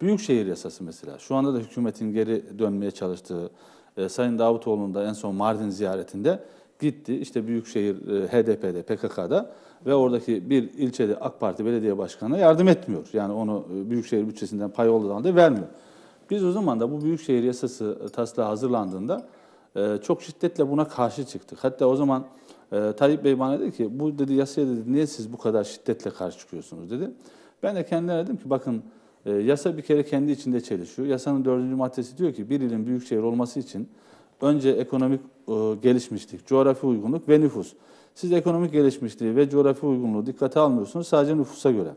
Büyükşehir yasası mesela. Şu anda da hükümetin geri dönmeye çalıştığı, e, Sayın Davutoğlu'nun da en son Mardin ziyaretinde gitti. İşte Büyükşehir e, HDP'de, PKK'da ve oradaki bir ilçede AK Parti belediye başkanına yardım etmiyor. Yani onu e, Büyükşehir bütçesinden pay olduğundan da vermiyor. Biz o zaman da bu Büyükşehir yasası taslağı hazırlandığında e, çok şiddetle buna karşı çıktık. Hatta o zaman e, ee, Tayyip Bey bana dedi ki bu dedi yasaya dedi niye siz bu kadar şiddetle karşı çıkıyorsunuz dedi. Ben de kendilerine dedim ki bakın e, yasa bir kere kendi içinde çelişiyor. Yasanın dördüncü maddesi diyor ki bir ilin büyük şehir olması için önce ekonomik e, gelişmişlik, coğrafi uygunluk ve nüfus. Siz ekonomik gelişmişliği ve coğrafi uygunluğu dikkate almıyorsunuz sadece nüfusa göre.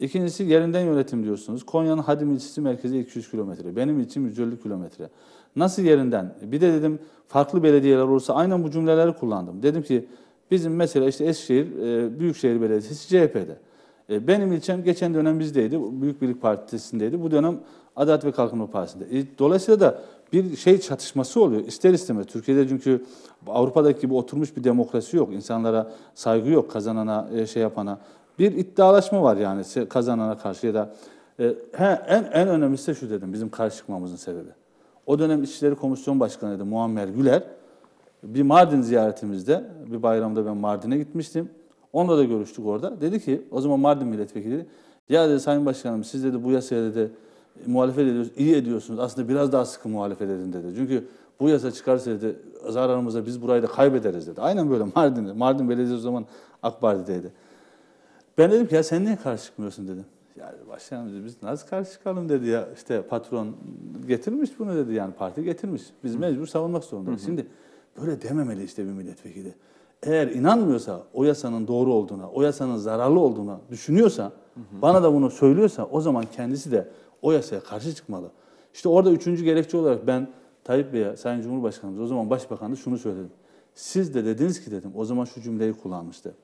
İkincisi yerinden yönetim diyorsunuz. Konya'nın Hadim ilçesi merkezi 200 kilometre. Benim ilçem 150 kilometre. Nasıl yerinden? Bir de dedim farklı belediyeler olursa aynen bu cümleleri kullandım. Dedim ki bizim mesela işte Eskişehir e, Büyükşehir Belediyesi CHP'de. E, benim ilçem geçen dönem bizdeydi. Büyük Birlik Partisi'ndeydi. Bu dönem Adalet ve Kalkınma Partisi'nde. E, dolayısıyla da bir şey çatışması oluyor İster istemez. Türkiye'de çünkü Avrupa'daki gibi oturmuş bir demokrasi yok. İnsanlara saygı yok kazanana e, şey yapana. Bir iddialaşma var yani kazanana karşı ya da e, he, en, en önemlisi de şu dedim bizim karşı çıkmamızın sebebi. O dönem İçişleri Komisyon Başkanıydı Muammer Güler. Bir Mardin ziyaretimizde, bir bayramda ben Mardin'e gitmiştim. Onunla da görüştük orada. Dedi ki, o zaman Mardin milletvekili dedi, ya dedi Sayın Başkanım siz dedi bu yasaya dedi muhalefet ediyorsunuz, iyi ediyorsunuz. Aslında biraz daha sıkı muhalefet edin dedi. Çünkü bu yasa çıkarsa dedi zararımıza biz burayı da kaybederiz dedi. Aynen böyle Mardin'de. Mardin Belediyesi o zaman AK Parti'deydi. Ben dedim ki ya sen niye karşı çıkmıyorsun dedim. Yani başkanımız biz nasıl karşı çıkalım dedi ya işte patron getirmiş bunu dedi yani parti getirmiş. Biz hı. mecbur savunmak zorundayız. Şimdi böyle dememeli işte bir milletvekili. Eğer inanmıyorsa o yasanın doğru olduğuna, o yasanın zararlı olduğuna düşünüyorsa, hı bana da bunu söylüyorsa o zaman kendisi de o yasaya karşı çıkmalı. İşte orada üçüncü gerekçe olarak ben Tayyip Bey'e, Sayın Cumhurbaşkanımız o zaman Başbakan'da şunu söyledim. Siz de dediniz ki dedim, o zaman şu cümleyi kullanmıştı.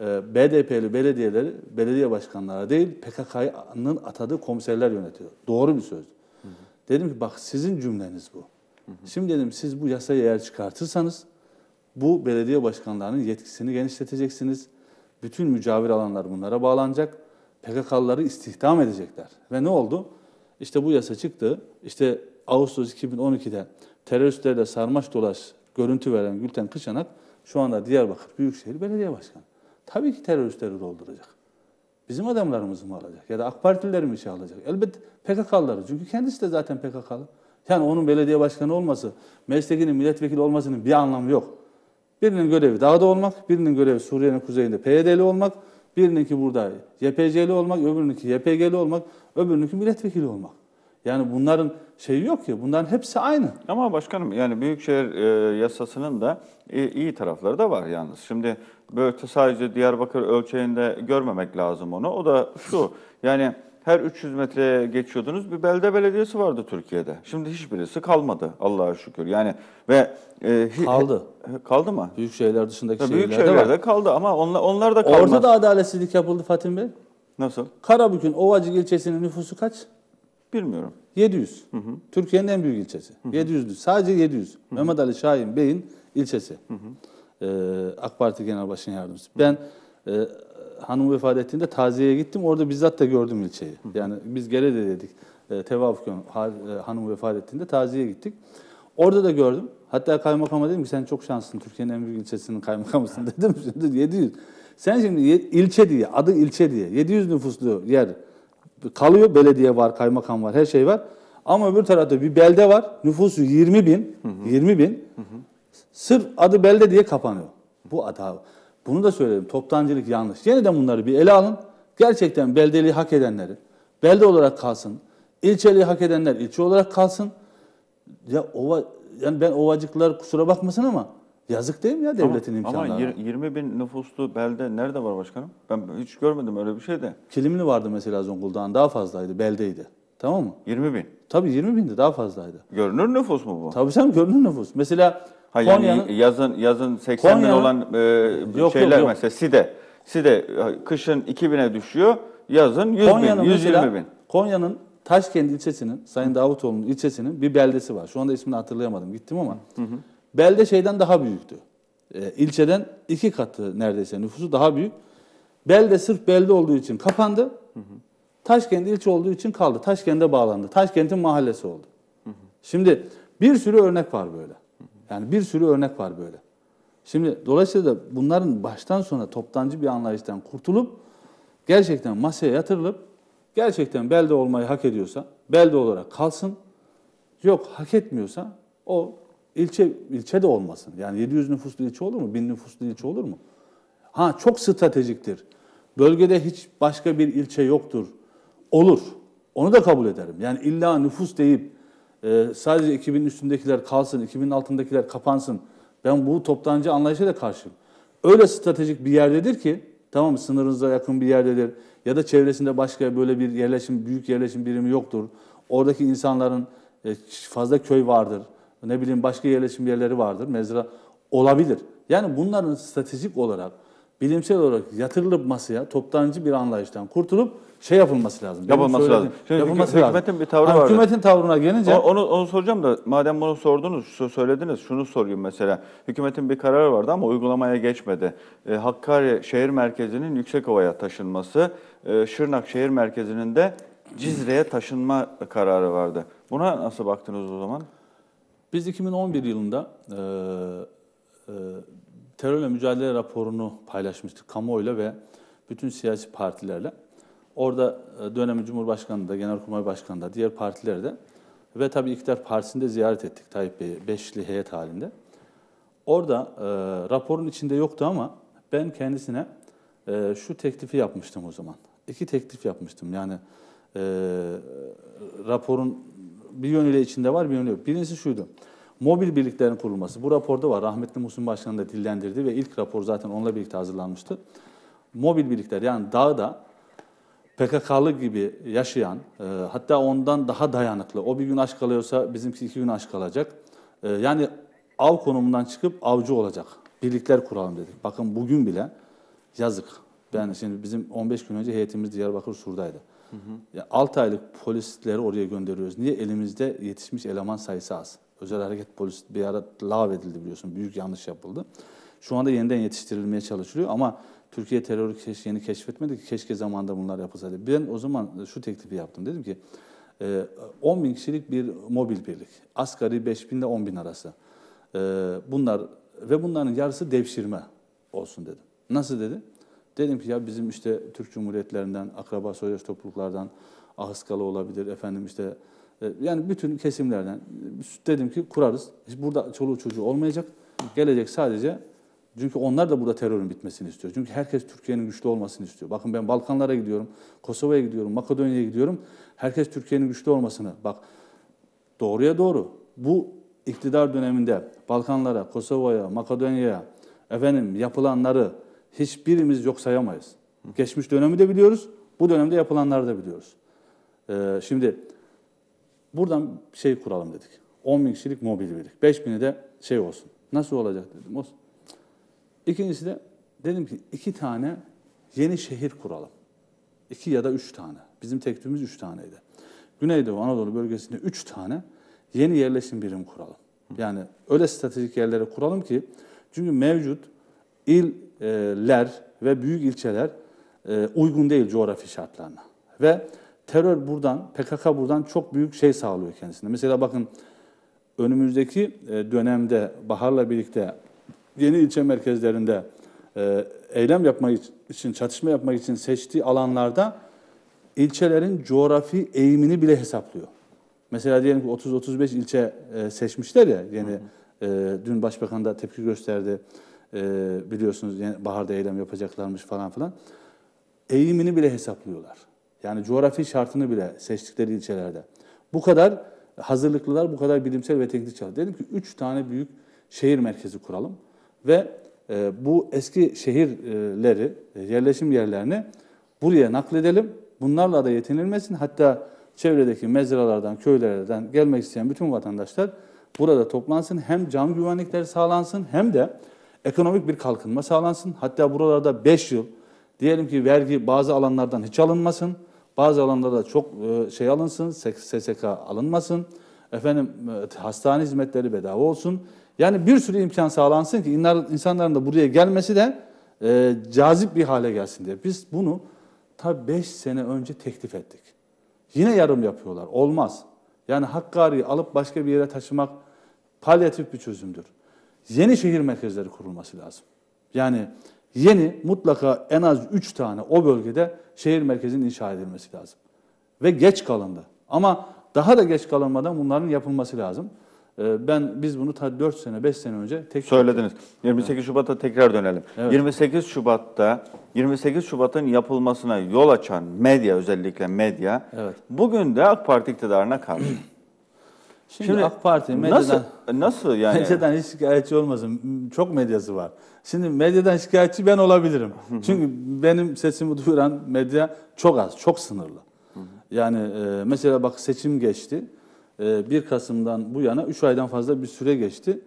E, BDP'li belediyeleri belediye başkanları değil PKK'nın atadığı komiserler yönetiyor. Doğru bir söz. Hı hı. Dedim ki bak sizin cümleniz bu. Hı hı. Şimdi dedim siz bu yasayı eğer çıkartırsanız bu belediye başkanlarının yetkisini genişleteceksiniz. Bütün mücavir alanlar bunlara bağlanacak. PKK'lıları istihdam edecekler. Ve ne oldu? İşte bu yasa çıktı. İşte Ağustos 2012'de teröristlerle sarmaş dolaş görüntü veren Gülten Kışanak şu anda Diyarbakır Büyükşehir Belediye Başkanı. Tabii ki teröristleri dolduracak. Bizim adamlarımızı mı alacak? Ya da AK Partilileri mi şey alacak? Elbet PKK'ları. Çünkü kendisi de zaten PKK'lı. Yani onun belediye başkanı olması, meslekinin milletvekili olmasının bir anlamı yok. Birinin görevi dağda olmak, birinin görevi Suriye'nin kuzeyinde PYD'li olmak, birininki burada YPC'li olmak, öbürününki YPG'li olmak, öbürününki milletvekili olmak. Yani bunların şeyi yok ki. Bunların hepsi aynı. Ama başkanım yani Büyükşehir e, yasasının da e, iyi tarafları da var yalnız. Şimdi böyle sadece Diyarbakır ölçeğinde görmemek lazım onu. O da şu yani her 300 metreye geçiyordunuz bir belde belediyesi vardı Türkiye'de. Şimdi hiçbirisi kalmadı Allah'a şükür. Yani ve e, kaldı. Kaldı mı? Büyük şehirler dışındaki ya, şehirlerde büyük şehirlerde var. kaldı ama onlar onlar da kalmaz. Orada da adaletsizlik yapıldı Fatih Bey. Nasıl? Karabük'ün Ovacık ilçesinin nüfusu kaç? Bilmiyorum. 700. Türkiye'nin en büyük ilçesi. 700'dü. Sadece 700. Hı hı. Mehmet Ali Şahin Bey'in ilçesi. Hı hı. E, AK Parti Genel Başkan Yardımcısı. Ben e, hanım vefat ettiğinde taziyeye gittim. Orada bizzat da gördüm ilçeyi. Yani biz gele de dedik. E, Tevafuken hanım vefat ettiğinde taziyeye gittik. Orada da gördüm. Hatta kaymakama dedim ki sen çok şanslısın. Türkiye'nin en büyük ilçesinin kaymakamısın dedim. Şimdi 700. Sen şimdi ilçe diye, adı ilçe diye 700 nüfuslu yer kalıyor. Belediye var, kaymakam var, her şey var. Ama öbür tarafta bir belde var. Nüfusu 20 bin. Hı hı. 20 bin. Hı hı. Sırf adı belde diye kapanıyor. Bu hata. Bunu da söyledim. Toptancılık yanlış. Yeniden bunları bir ele alın. Gerçekten beldeliği hak edenleri belde olarak kalsın. İlçeliği hak edenler ilçe olarak kalsın. Ya ova, yani ben ovacıklar kusura bakmasın ama yazık değil mi ya devletin ama, imkanları? Ama 20 bin nüfuslu belde nerede var başkanım? Ben hiç görmedim öyle bir şey de. Kilimli vardı mesela Zonguldak'ın daha fazlaydı, beldeydi. Tamam mı? 20 bin. Tabii 20 bindi daha fazlaydı. Görünür nüfus mu bu? Tabii sen görünür nüfus. Mesela Ha, yani yazın yazın 80 bin olan e, yok, şeyler yok. mesela SİDE. SİDE e, kışın 2000'e düşüyor. Yazın 100 bin, 120 mesela, bin. Konya'nın Taşkent ilçesinin, Sayın Davutoğlu'nun ilçesinin bir beldesi var. Şu anda ismini hatırlayamadım, gittim ama. Belde şeyden daha büyüktü. Ee, ilçeden iki katı neredeyse nüfusu daha büyük. Belde sırf belde olduğu için kapandı. Taşkent ilçe olduğu için kaldı. Taşkent'e bağlandı. Taşkent'in mahallesi oldu. Şimdi bir sürü örnek var böyle. Yani bir sürü örnek var böyle. Şimdi dolayısıyla da bunların baştan sona toptancı bir anlayıştan kurtulup gerçekten masaya yatırılıp gerçekten belde olmayı hak ediyorsa belde olarak kalsın. Yok hak etmiyorsa o ilçe ilçe de olmasın. Yani 700 nüfuslu ilçe olur mu? 1000 nüfuslu ilçe olur mu? Ha çok stratejiktir. Bölgede hiç başka bir ilçe yoktur. Olur. Onu da kabul ederim. Yani illa nüfus deyip e, sadece 2000 üstündekiler kalsın, 2000 altındakiler kapansın. Ben bu toptancı anlayışa da karşıyım. Öyle stratejik bir yerdedir ki, tamam mı sınırınıza yakın bir yerdedir ya da çevresinde başka böyle bir yerleşim, büyük yerleşim birimi yoktur. Oradaki insanların e, fazla köy vardır, ne bileyim başka yerleşim yerleri vardır, mezra olabilir. Yani bunların stratejik olarak bilimsel olarak yatırılıp masaya toptancı bir anlayıştan kurtulup şey yapılması lazım. yapılması lazım. Şimdi yapılması lazım. hükümetin bir tavrı var. Hükümetin tavrına gelince... O, onu, onu soracağım da madem bunu sordunuz, söylediniz şunu sorayım mesela. Hükümetin bir kararı vardı ama uygulamaya geçmedi. E, Hakkari şehir merkezinin Yüksekova'ya taşınması, e, Şırnak şehir merkezinin de Cizre'ye taşınma kararı vardı. Buna nasıl baktınız o zaman? Biz 2011 yılında e, e, terörle mücadele raporunu paylaşmıştık kamuoyuyla ve bütün siyasi partilerle. Orada e, dönemin Cumhurbaşkanı da, Genelkurmay Başkanı da, diğer partileri de ve tabii İktidar Partisi'ni de ziyaret ettik Tayyip Bey'i beşli heyet halinde. Orada e, raporun içinde yoktu ama ben kendisine e, şu teklifi yapmıştım o zaman. İki teklif yapmıştım yani e, raporun bir yönüyle içinde var bir yönüyle yok. Birincisi şuydu. Mobil birliklerin kurulması. Bu raporda var. Rahmetli Musun Başkan'ın da dillendirdiği ve ilk rapor zaten onunla birlikte hazırlanmıştı. Mobil birlikler yani dağda PKK'lı gibi yaşayan, e, hatta ondan daha dayanıklı. O bir gün aç kalıyorsa bizimki iki gün aç kalacak. E, yani av konumundan çıkıp avcı olacak. Birlikler kuralım dedik. Bakın bugün bile yazık. Yani şimdi bizim 15 gün önce heyetimiz Diyarbakır Sur'daydı. Hı hı. Ya 6 aylık polisleri oraya gönderiyoruz. Niye? Elimizde yetişmiş eleman sayısı az. Özel hareket polisi bir ara lav edildi biliyorsun. Büyük yanlış yapıldı. Şu anda yeniden yetiştirilmeye çalışılıyor ama Türkiye terörü keş, yeni keşfetmedi ki keşke zamanda bunlar yapılsaydı. Ben o zaman şu teklifi yaptım. Dedim ki 10 e, bin kişilik bir mobil birlik. Asgari 5 bin ile 10 bin arası. E, bunlar ve bunların yarısı devşirme olsun dedim. Nasıl dedi? Dedim ki ya bizim işte Türk Cumhuriyetlerinden, akraba soydaş topluluklardan Ahıskalı olabilir, efendim işte ee, yani bütün kesimlerden dedim ki kurarız. Burada çoluğu çocuğu olmayacak. Gelecek sadece çünkü onlar da burada terörün bitmesini istiyor. Çünkü herkes Türkiye'nin güçlü olmasını istiyor. Bakın ben Balkanlara gidiyorum, Kosova'ya gidiyorum, Makedonya'ya gidiyorum. Herkes Türkiye'nin güçlü olmasını. Bak doğruya doğru. Bu iktidar döneminde Balkanlara, Kosova'ya, Makedonya'ya efendim yapılanları hiçbirimiz yok sayamayız. Geçmiş dönemi de biliyoruz, bu dönemde yapılanları da biliyoruz. Ee, şimdi Buradan şey kuralım dedik. 10 bin kişilik mobil birlik. 5 bini de şey olsun. Nasıl olacak dedim. Olsun. İkincisi de dedim ki iki tane yeni şehir kuralım. İki ya da üç tane. Bizim teklifimiz üç taneydi. Güneydoğu Anadolu bölgesinde üç tane yeni yerleşim birim kuralım. Yani öyle stratejik yerlere kuralım ki çünkü mevcut iller ve büyük ilçeler e, uygun değil coğrafi şartlarına. Ve terör buradan, PKK buradan çok büyük şey sağlıyor kendisine. Mesela bakın önümüzdeki e, dönemde baharla birlikte yeni ilçe merkezlerinde e, eylem yapmak için, çatışma yapmak için seçtiği alanlarda ilçelerin coğrafi eğimini bile hesaplıyor. Mesela diyelim ki 30-35 ilçe e, seçmişler ya yeni hı hı. dün başbakan da tepki gösterdi biliyorsunuz baharda eylem yapacaklarmış falan filan. Eğimini bile hesaplıyorlar. Yani coğrafi şartını bile seçtikleri ilçelerde. Bu kadar hazırlıklılar, bu kadar bilimsel ve teknik çalışıyor. Dedim ki üç tane büyük şehir merkezi kuralım ve e, bu eski şehirleri, e, yerleşim yerlerini buraya nakledelim. Bunlarla da yetinilmesin. Hatta çevredeki mezralardan, köylerden gelmek isteyen bütün vatandaşlar burada toplansın. Hem cam güvenlikleri sağlansın hem de ekonomik bir kalkınma sağlansın. Hatta buralarda 5 yıl diyelim ki vergi bazı alanlardan hiç alınmasın. Bazı alanda da çok e, şey alınsın, SSK alınmasın. Efendim e, hastane hizmetleri bedava olsun. Yani bir sürü imkan sağlansın ki insanların da buraya gelmesi de e, cazip bir hale gelsin diye. Biz bunu tabi 5 sene önce teklif ettik. Yine yarım yapıyorlar. Olmaz. Yani Hakkari'yi alıp başka bir yere taşımak palyatif bir çözümdür. Yeni şehir merkezleri kurulması lazım. Yani yeni mutlaka en az 3 tane o bölgede şehir merkezinin inşa edilmesi lazım. Ve geç kalındı. Ama daha da geç kalınmadan bunların yapılması lazım. Ee, ben biz bunu ta 4 sene 5 sene önce tekrar söylediniz. 28 evet. Şubat'a tekrar dönelim. Evet. 28 Şubat'ta 28 Şubat'ın yapılmasına yol açan medya özellikle medya evet. bugün de AK Parti iktidarına karşı. Şimdi, Şimdi AK Parti medyadan... Nasıl, nasıl yani? Medyadan hiç şikayetçi olmasın. Çok medyası var. Şimdi medyadan şikayetçi ben olabilirim. Çünkü benim sesimi duyuran medya çok az, çok sınırlı. yani e, mesela bak seçim geçti. E, 1 Kasım'dan bu yana 3 aydan fazla bir süre geçti.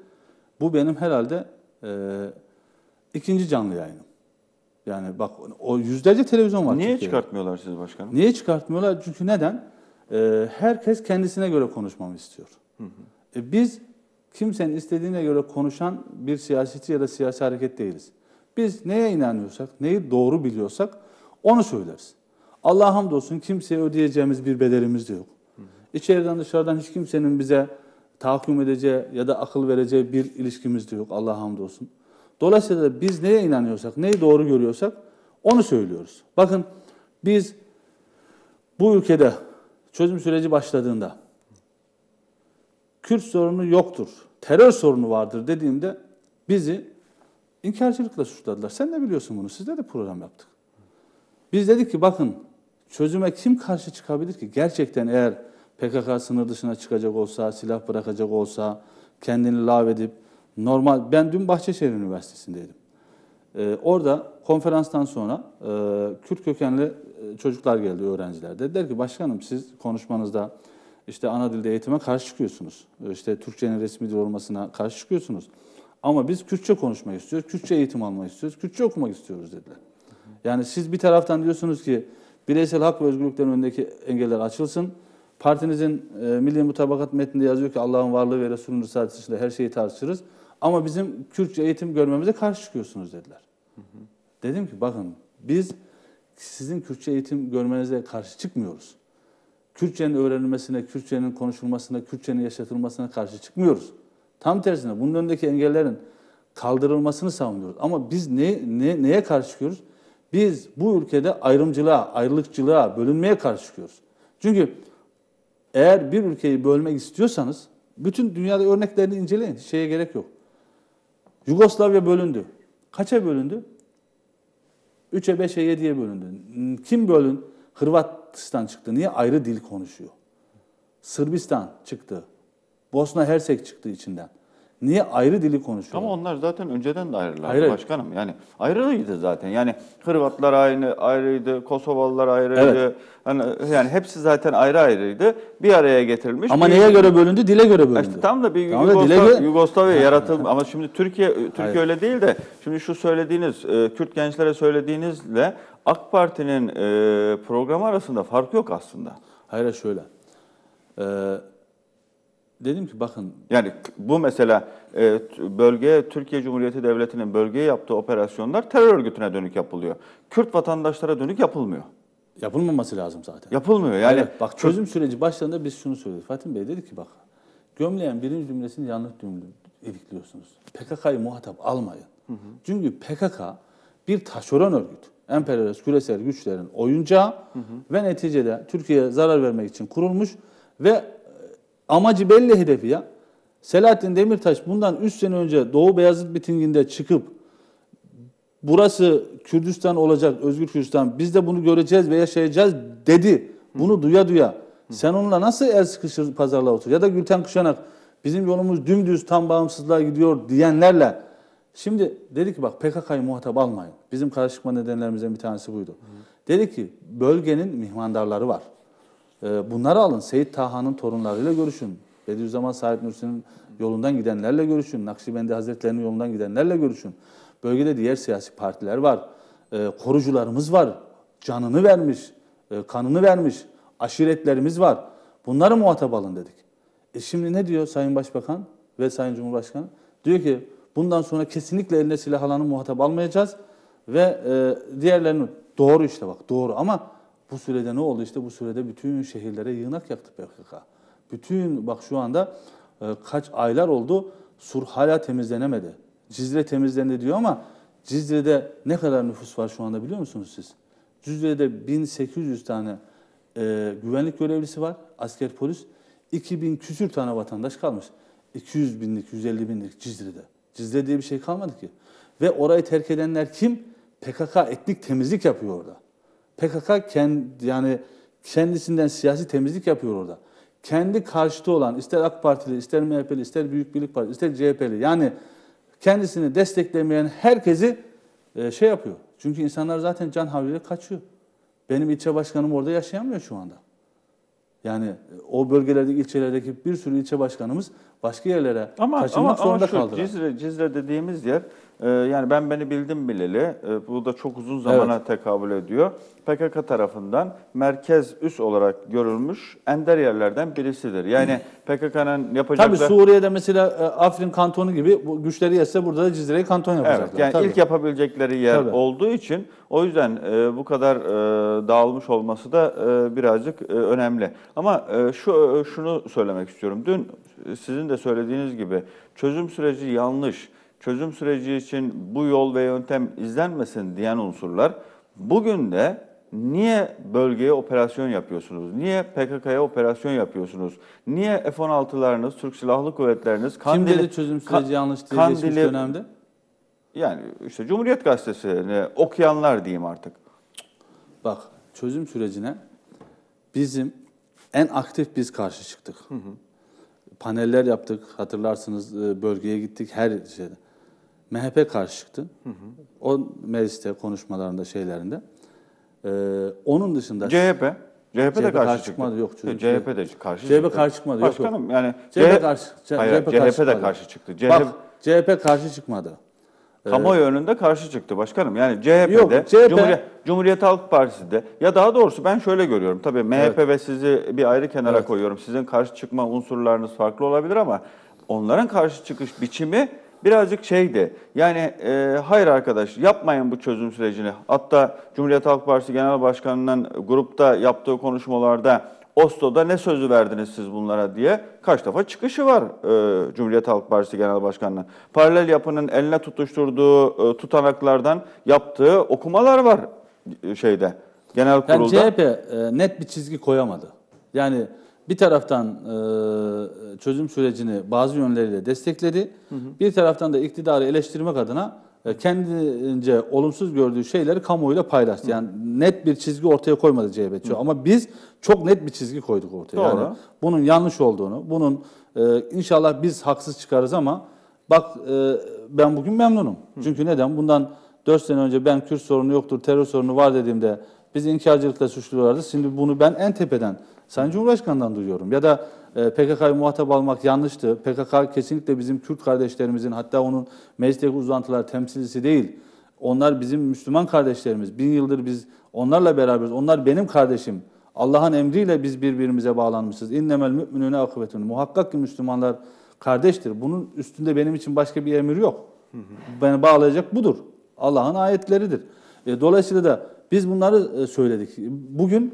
Bu benim herhalde e, ikinci canlı yayınım. Yani bak o yüzlerce televizyon var. Niye Türkiye'de. çıkartmıyorlar siz başkanım? Niye çıkartmıyorlar? Çünkü neden? e, herkes kendisine göre konuşmamı istiyor. Hı hı. E, biz kimsenin istediğine göre konuşan bir siyasetçi ya da siyasi hareket değiliz. Biz neye inanıyorsak, neyi doğru biliyorsak onu söyleriz. Allah hamdolsun kimseye ödeyeceğimiz bir bedelimiz de yok. Hı hı. İçeriden dışarıdan hiç kimsenin bize tahakküm edeceği ya da akıl vereceği bir ilişkimiz de yok Allah hamdolsun. Dolayısıyla biz neye inanıyorsak, neyi doğru görüyorsak onu söylüyoruz. Bakın biz bu ülkede çözüm süreci başladığında Kürt sorunu yoktur, terör sorunu vardır dediğimde bizi inkarcılıkla suçladılar. Sen de biliyorsun bunu. Sizde de program yaptık. Biz dedik ki bakın çözüme kim karşı çıkabilir ki? Gerçekten eğer PKK sınır dışına çıkacak olsa, silah bırakacak olsa, kendini lav edip normal... Ben dün Bahçeşehir Üniversitesi'ndeydim. Ee, orada konferanstan sonra e, Kürt kökenli çocuklar geldi öğrenciler. Dediler ki başkanım siz konuşmanızda işte ana dilde eğitime karşı çıkıyorsunuz. İşte Türkçenin resmi dil olmasına karşı çıkıyorsunuz. Ama biz Kürtçe konuşmak istiyoruz, Kürtçe eğitim almak istiyoruz, Kürtçe okumak istiyoruz dediler. Yani siz bir taraftan diyorsunuz ki bireysel hak ve özgürlüklerin önündeki engeller açılsın. Partinizin e, milli mutabakat metninde yazıyor ki Allah'ın varlığı ve Resul'ün risalesi içinde her şeyi tartışırız. Ama bizim Kürtçe eğitim görmemize karşı çıkıyorsunuz dediler. Hı hı. Dedim ki bakın biz sizin Kürtçe eğitim görmenize karşı çıkmıyoruz. Kürtçenin öğrenilmesine, Kürtçenin konuşulmasına, Kürtçenin yaşatılmasına karşı çıkmıyoruz. Tam tersine bunun önündeki engellerin kaldırılmasını savunuyoruz. Ama biz ne, ne, neye karşı çıkıyoruz? Biz bu ülkede ayrımcılığa, ayrılıkçılığa, bölünmeye karşı çıkıyoruz. Çünkü eğer bir ülkeyi bölmek istiyorsanız bütün dünyada örneklerini inceleyin. Şeye gerek yok. Yugoslavya bölündü. Kaça bölündü? 3'e 5'e 7'ye bölündü. Hmm, kim bölün? Hırvatistan çıktı. Niye? Ayrı dil konuşuyor. Sırbistan çıktı. Bosna Hersek çıktı içinden. Niye ayrı dili konuşuyorlar? Ama onlar zaten önceden de ayrılardı Hayır. başkanım. Yani ayrıydı zaten. Yani Hırvatlar aynı ayrıydı, Kosovalılar ayrıydı. Evet. Yani, yani hepsi zaten ayrı ayrıydı. Bir araya getirilmiş. Ama bir... neye göre bölündü? Dile göre bölündü. İşte tam da bir tamam Yugoslav, dile göre... Yugoslavya yaratıldı. Ama şimdi Türkiye e, Türkiye Hayır. öyle değil de şimdi şu söylediğiniz e, Kürt gençlere söylediğinizle AK Parti'nin e, programı arasında fark yok aslında. Hayır şöyle. Ee, dedim ki bakın. Yani bu mesela e, bölge Türkiye Cumhuriyeti Devleti'nin bölgeye yaptığı operasyonlar terör örgütüne dönük yapılıyor. Kürt vatandaşlara dönük yapılmıyor. Yapılmaması lazım zaten. Yapılmıyor yani. Evet, bak çözüm süreci başlarında biz şunu söyledik. Fatih Bey dedi ki bak gömleyen birinci cümlesini yanlış cümle ilikliyorsunuz. PKK'yı muhatap almayın. Hı hı. Çünkü PKK bir taşeron örgüt. Emperyalist küresel güçlerin oyuncağı hı hı. ve neticede Türkiye'ye zarar vermek için kurulmuş ve Amacı belli hedefi ya. Selahattin Demirtaş bundan 3 sene önce Doğu Beyazıt mitinginde çıkıp burası Kürdistan olacak, özgür Kürdistan, biz de bunu göreceğiz ve yaşayacağız dedi. Bunu duya duya. Sen onunla nasıl el sıkışır pazarlığa otur? Ya da Gülten Kuşanak bizim yolumuz dümdüz tam bağımsızlığa gidiyor diyenlerle. Şimdi dedi ki bak PKK'yı muhatap almayın. Bizim karışıkma nedenlerimizden bir tanesi buydu. Dedi ki bölgenin mihmandarları var. Ee, bunları alın. Seyit Taha'nın torunlarıyla görüşün. Bediüzzaman Said Nursi'nin yolundan gidenlerle görüşün. Nakşibendi Hazretleri'nin yolundan gidenlerle görüşün. Bölgede diğer siyasi partiler var. Ee, korucularımız var. Canını vermiş, e, kanını vermiş. Aşiretlerimiz var. Bunları muhatap alın dedik. E şimdi ne diyor Sayın Başbakan ve Sayın Cumhurbaşkanı? Diyor ki bundan sonra kesinlikle eline silah alanı muhatap almayacağız ve e, diğerlerini doğru işte bak doğru ama bu sürede ne oldu? İşte bu sürede bütün şehirlere yığınak yaktı PKK. Bütün bak şu anda e, kaç aylar oldu Sur hala temizlenemedi. Cizre temizlendi diyor ama Cizre'de ne kadar nüfus var şu anda biliyor musunuz siz? Cizre'de 1800 tane e, güvenlik görevlisi var, asker polis. 2000 küsür tane vatandaş kalmış. 200 binlik, 150 binlik Cizre'de. Cizre diye bir şey kalmadı ki. Ve orayı terk edenler kim? PKK etnik temizlik yapıyor orada. PKK kendi, yani kendisinden siyasi temizlik yapıyor orada. Kendi karşıtı olan ister AK Partili, ister MHP'li, ister Büyük Birlik Partisi, ister CHP'li yani kendisini desteklemeyen herkesi e, şey yapıyor. Çünkü insanlar zaten can havliyle kaçıyor. Benim ilçe başkanım orada yaşayamıyor şu anda. Yani e, o bölgelerdeki ilçelerdeki bir sürü ilçe başkanımız başka yerlere ama, kaçınmak ama, zorunda ama şu, kaldılar. Cizre, Cizre dediğimiz yer ee, yani ben beni bildim bileli, e, bu da çok uzun zamana evet. tekabül ediyor. PKK tarafından merkez üst olarak görülmüş ender yerlerden birisidir. Yani PKK'nın yapacakları... Tabii Suriye'de mesela e, Afrin kantonu gibi bu güçleri yetse burada da Cizre'yi kanton yapacaklar. Evet, yani Tabii. ilk yapabilecekleri yer Tabii. olduğu için o yüzden e, bu kadar dağılmış olması da birazcık önemli. Ama şu şunu söylemek istiyorum. Dün sizin de söylediğiniz gibi çözüm süreci yanlış çözüm süreci için bu yol ve yöntem izlenmesin diyen unsurlar bugün de niye bölgeye operasyon yapıyorsunuz? Niye PKK'ya operasyon yapıyorsunuz? Niye F-16'larınız, Türk Silahlı Kuvvetleriniz, Kandili... Kim dedi çözüm süreci ka yanlış diye Kandili, dönemde? Yani işte Cumhuriyet Gazetesi'ni okuyanlar diyeyim artık. Bak çözüm sürecine bizim en aktif biz karşı çıktık. Hı hı. Paneller yaptık hatırlarsınız e, bölgeye gittik her şeyde. MHP karşıktı. Hı hı. O mecliste konuşmalarında şeylerinde. Ee, onun dışında CHP CHP, de karşı, karşı çıkmadı. Yok, çünkü CHP de karşı CHP çıktı. karşı çıkmadı. Yok, Başkanım yani CHP, CHP karşı CHP, hayır, CHP, karşı CHP de karşı çıktı. CHP, Bak CHP karşı çıkmadı. Ee, önünde karşı çıktı başkanım. Yani CHP'de, yok, CHP, Cumhuriyet, Cumhuriyet Halk Partisi'de ya daha doğrusu ben şöyle görüyorum. Tabii MHP evet. ve sizi bir ayrı kenara evet. koyuyorum. Sizin karşı çıkma unsurlarınız farklı olabilir ama onların karşı çıkış biçimi birazcık şeydi. Yani e, hayır arkadaş yapmayın bu çözüm sürecini. Hatta Cumhuriyet Halk Partisi Genel Başkanı'nın grupta yaptığı konuşmalarda Oslo'da ne sözü verdiniz siz bunlara diye kaç defa çıkışı var e, Cumhuriyet Halk Partisi Genel Başkanı'nın. Paralel yapının eline tutuşturduğu e, tutanaklardan yaptığı okumalar var e, şeyde genel kurulda. Yani CHP e, net bir çizgi koyamadı. Yani bir taraftan e, çözüm sürecini bazı yönleriyle destekledi. Hı hı. Bir taraftan da iktidarı eleştirmek adına e, kendince olumsuz gördüğü şeyleri kamuoyuyla paylaştı. Hı. Yani net bir çizgi ortaya koymadı CHP. Hı. Ama biz çok net bir çizgi koyduk ortaya. Doğru. Yani bunun yanlış olduğunu, bunun e, inşallah biz haksız çıkarız ama bak e, ben bugün memnunum. Hı. Çünkü neden? Bundan 4 sene önce ben Kürt sorunu yoktur, terör sorunu var dediğimde biz inkarcılıkla suçluyorlardı. Şimdi bunu ben en tepeden Sayın Cumhurbaşkanı'ndan duyuyorum. Ya da e, PKK'yı muhatap almak yanlıştı. PKK kesinlikle bizim Kürt kardeşlerimizin hatta onun meclisteki uzantılar temsilcisi değil. Onlar bizim Müslüman kardeşlerimiz. Bin yıldır biz onlarla beraberiz. Onlar benim kardeşim. Allah'ın emriyle biz birbirimize bağlanmışız. İnnemel müminüne akıbetun. Muhakkak ki Müslümanlar kardeştir. Bunun üstünde benim için başka bir emir yok. Beni bağlayacak budur. Allah'ın ayetleridir. E, dolayısıyla da biz bunları e, söyledik. Bugün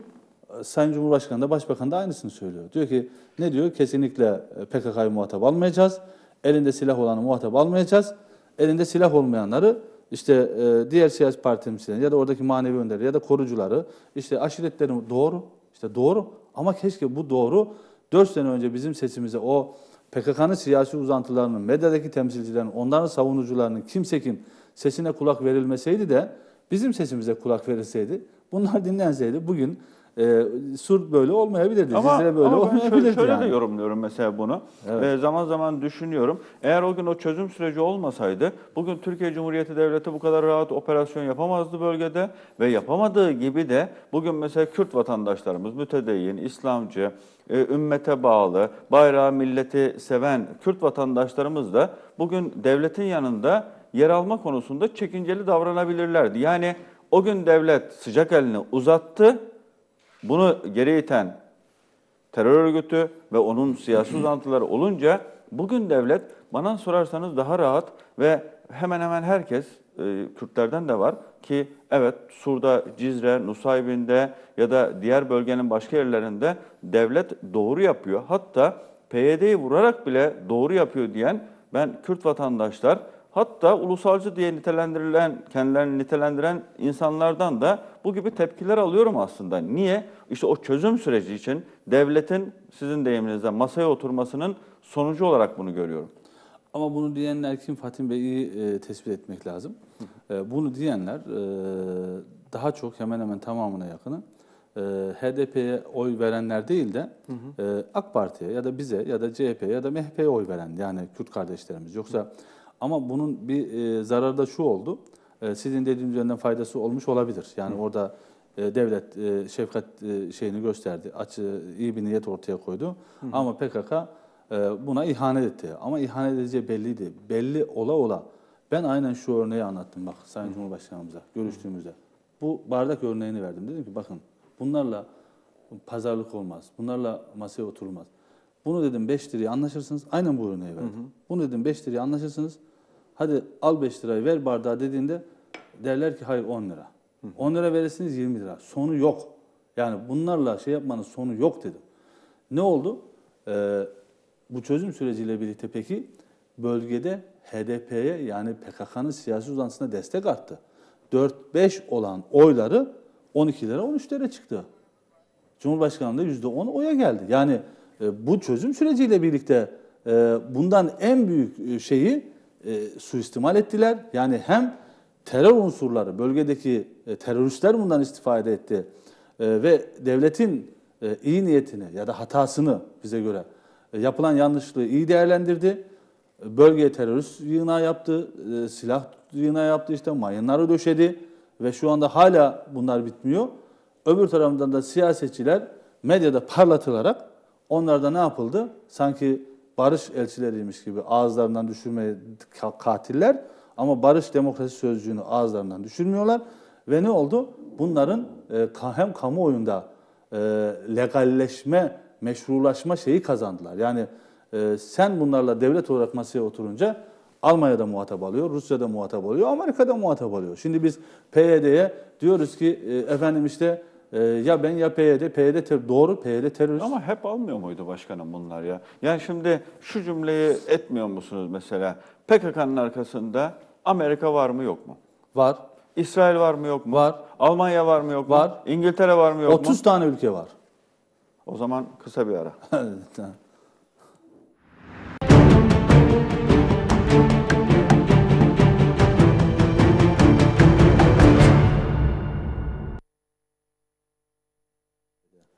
Sayın Cumhurbaşkanı da Başbakan da aynısını söylüyor. Diyor ki ne diyor? Kesinlikle e, PKK'yı muhatap almayacağız. Elinde silah olanı muhatap almayacağız. Elinde silah olmayanları işte e, diğer siyasi parti ya da oradaki manevi önderleri ya da korucuları işte aşiretlerini doğru işte doğru ama keşke bu doğru 4 sene önce bizim sesimize o PKK'nın siyasi uzantılarının, medyadaki temsilcilerin, onların savunucularının kimse kim sesine kulak verilmeseydi de bizim sesimize kulak verilseydi, bunlar dinlenseydi bugün e, Sur böyle olmayabilirdi, ama, Cizre böyle ama olmayabilirdi. Şöyle, şöyle yani. de yorumluyorum mesela bunu. Evet. E, zaman zaman düşünüyorum. Eğer o gün o çözüm süreci olmasaydı bugün Türkiye Cumhuriyeti Devleti bu kadar rahat operasyon yapamazdı bölgede ve yapamadığı gibi de bugün mesela Kürt vatandaşlarımız mütedeyyin, İslamcı, e, ümmete bağlı, bayrağı milleti seven Kürt vatandaşlarımız da bugün devletin yanında yer alma konusunda çekinceli davranabilirlerdi. Yani o gün devlet sıcak elini uzattı bunu geri iten terör örgütü ve onun siyasi uzantıları olunca bugün devlet bana sorarsanız daha rahat ve hemen hemen herkes e, Kürtlerden de var ki evet Sur'da, Cizre, Nusaybin'de ya da diğer bölgenin başka yerlerinde devlet doğru yapıyor. Hatta PYD'yi vurarak bile doğru yapıyor diyen ben Kürt vatandaşlar Hatta ulusalcı diye nitelendirilen, kendilerini nitelendiren insanlardan da bu gibi tepkiler alıyorum aslında. Niye? İşte o çözüm süreci için devletin sizin deyiminizde masaya oturmasının sonucu olarak bunu görüyorum. Ama bunu diyenler kim Fatih Bey'i e, tespit etmek lazım. E, bunu diyenler e, daha çok hemen hemen tamamına yakını e, HDP'ye oy verenler değil de hı hı. E, AK Parti'ye ya da bize ya da CHP'ye ya da MHP'ye oy veren yani Kürt kardeşlerimiz. Yoksa hı ama bunun bir e, zararı da şu oldu. E, sizin dediğiniz yönden faydası olmuş olabilir. Yani Hı. orada e, devlet e, şefkat e, şeyini gösterdi. Açı iyi bir niyet ortaya koydu. Hı. Ama PKK e, buna ihanet etti. Ama ihanet edeceği belliydi. Belli ola ola ben aynen şu örneği anlattım bak Sayın Hı. Cumhurbaşkanımıza görüştüğümüzde. Bu bardak örneğini verdim. Dedim ki bakın bunlarla pazarlık olmaz. Bunlarla masaya oturulmaz. Bunu dedim 5 liraya anlaşırsınız. Aynen bu örneği verdim. Hı hı. Bunu dedim 5 liraya anlaşırsınız. Hadi al 5 lirayı ver bardağı dediğinde derler ki hayır 10 lira. Hı hı. 10 lira verirsiniz 20 lira. Sonu yok. Yani bunlarla şey yapmanın sonu yok dedim. Ne oldu? Ee, bu çözüm süreciyle birlikte peki bölgede HDP'ye yani PKK'nın siyasi uzantısına destek arttı. 4-5 olan oyları 12 lira 13 lira çıktı. Cumhurbaşkanlığı %10 oya geldi. Yani e, bu çözüm süreciyle birlikte e, bundan en büyük e, şeyi suistimal ettiler. Yani hem terör unsurları, bölgedeki teröristler bundan istifade etti ve devletin iyi niyetini ya da hatasını bize göre yapılan yanlışlığı iyi değerlendirdi. Bölgeye terörist yığına yaptı, silah yığına yaptı işte mayınları döşedi ve şu anda hala bunlar bitmiyor. Öbür taraftan da siyasetçiler medyada parlatılarak Onlarda ne yapıldı? Sanki barış elçileriymiş gibi ağızlarından düşürmeye katiller ama barış demokrasi sözcüğünü ağızlarından düşürmüyorlar. Ve ne oldu? Bunların e, hem kamuoyunda e, legalleşme, meşrulaşma şeyi kazandılar. Yani e, sen bunlarla devlet olarak masaya oturunca Almanya'da muhatap alıyor, Rusya'da muhatap alıyor, Amerika'da muhatap alıyor. Şimdi biz PYD'ye diyoruz ki e, efendim işte ee, ya ben ya PYD, PYD ter- doğru PYD terörist. Ama hep almıyor muydu başkanım bunlar ya? Yani şimdi şu cümleyi etmiyor musunuz mesela? PKK'nın arkasında Amerika var mı yok mu? Var, İsrail var mı yok mu? Var. Almanya var mı yok mu? Var. İngiltere var mı yok mu? 30 tane ülke var. O zaman kısa bir ara.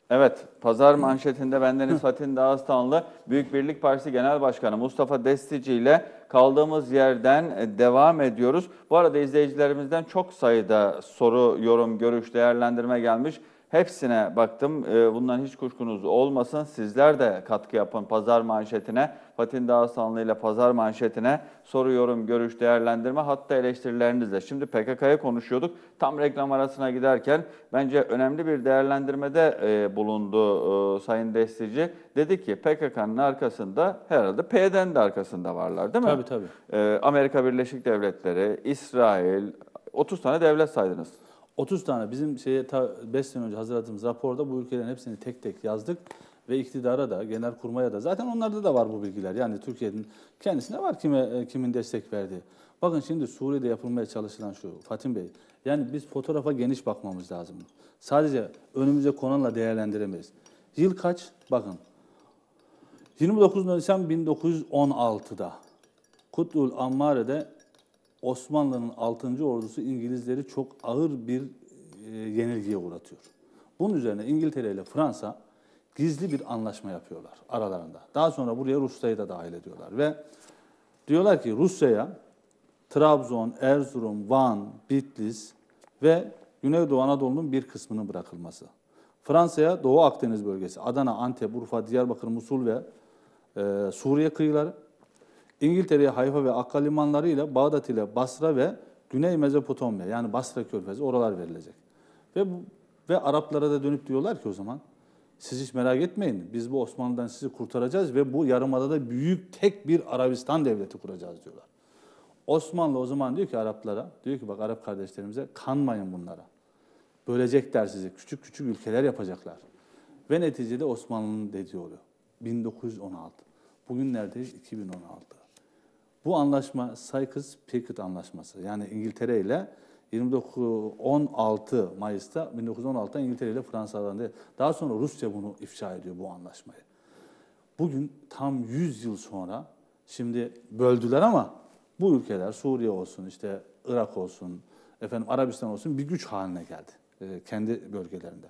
Evet, pazar manşetinde bendeniz Fatin Dağıstanlı, Büyük Birlik Partisi Genel Başkanı Mustafa Destici ile kaldığımız yerden e, devam ediyoruz. Bu arada izleyicilerimizden çok sayıda soru, yorum, görüş, değerlendirme gelmiş. Hepsine baktım. Ee, bundan hiç kuşkunuz olmasın. Sizler de katkı yapın pazar manşetine. Fatin Dağıstanlı ile pazar manşetine soru, yorum, görüş, değerlendirme hatta eleştirilerinizle. Şimdi PKK'ya konuşuyorduk. Tam reklam arasına giderken bence önemli bir değerlendirmede e, bulundu e, Sayın Destici. Dedi ki PKK'nın arkasında herhalde PYD'nin de arkasında varlar değil mi? Tabii tabii. E, Amerika Birleşik Devletleri, İsrail, 30 tane devlet saydınız. 30 tane bizim şeye ta 5 sene önce hazırladığımız raporda bu ülkelerin hepsini tek tek yazdık ve iktidara da, genel kurmaya da zaten onlarda da var bu bilgiler. Yani Türkiye'nin kendisine var kime e, kimin destek verdiği. Bakın şimdi Suriye'de yapılmaya çalışılan şu Fatih Bey. Yani biz fotoğrafa geniş bakmamız lazım. Sadece önümüze konanla değerlendiremeyiz. Yıl kaç? Bakın. 29 Nisan 1916'da Kutlul Ammare'de Osmanlı'nın 6. ordusu İngilizleri çok ağır bir e, yenilgiye uğratıyor. Bunun üzerine İngiltere ile Fransa gizli bir anlaşma yapıyorlar aralarında. Daha sonra buraya Rusya'yı da dahil ediyorlar ve diyorlar ki Rusya'ya Trabzon, Erzurum, Van, Bitlis ve Güneydoğu Anadolu'nun bir kısmının bırakılması. Fransa'ya Doğu Akdeniz bölgesi, Adana, Antep, Urfa, Diyarbakır, Musul ve e, Suriye kıyıları İngiltere'ye Hayfa ve Akka limanları Bağdat ile Basra ve Güney Mezopotamya yani Basra Körfezi oralar verilecek. Ve ve Araplara da dönüp diyorlar ki o zaman siz hiç merak etmeyin. Biz bu Osmanlı'dan sizi kurtaracağız ve bu yarımadada büyük tek bir Arabistan devleti kuracağız diyorlar. Osmanlı o zaman diyor ki Araplara, diyor ki bak Arap kardeşlerimize kanmayın bunlara. Bölecekler sizi. Küçük küçük ülkeler yapacaklar. Ve neticede Osmanlı'nın dediği oluyor. 1916. Bugün neredeyiz? 2016. Bu anlaşma Sykes-Picot anlaşması. Yani İngiltere ile 29 16 Mayıs'ta 1916'da İngiltere ile Fransa arasında daha sonra Rusya bunu ifşa ediyor bu anlaşmayı. Bugün tam 100 yıl sonra şimdi böldüler ama bu ülkeler Suriye olsun işte Irak olsun efendim Arabistan olsun bir güç haline geldi e, kendi bölgelerinde.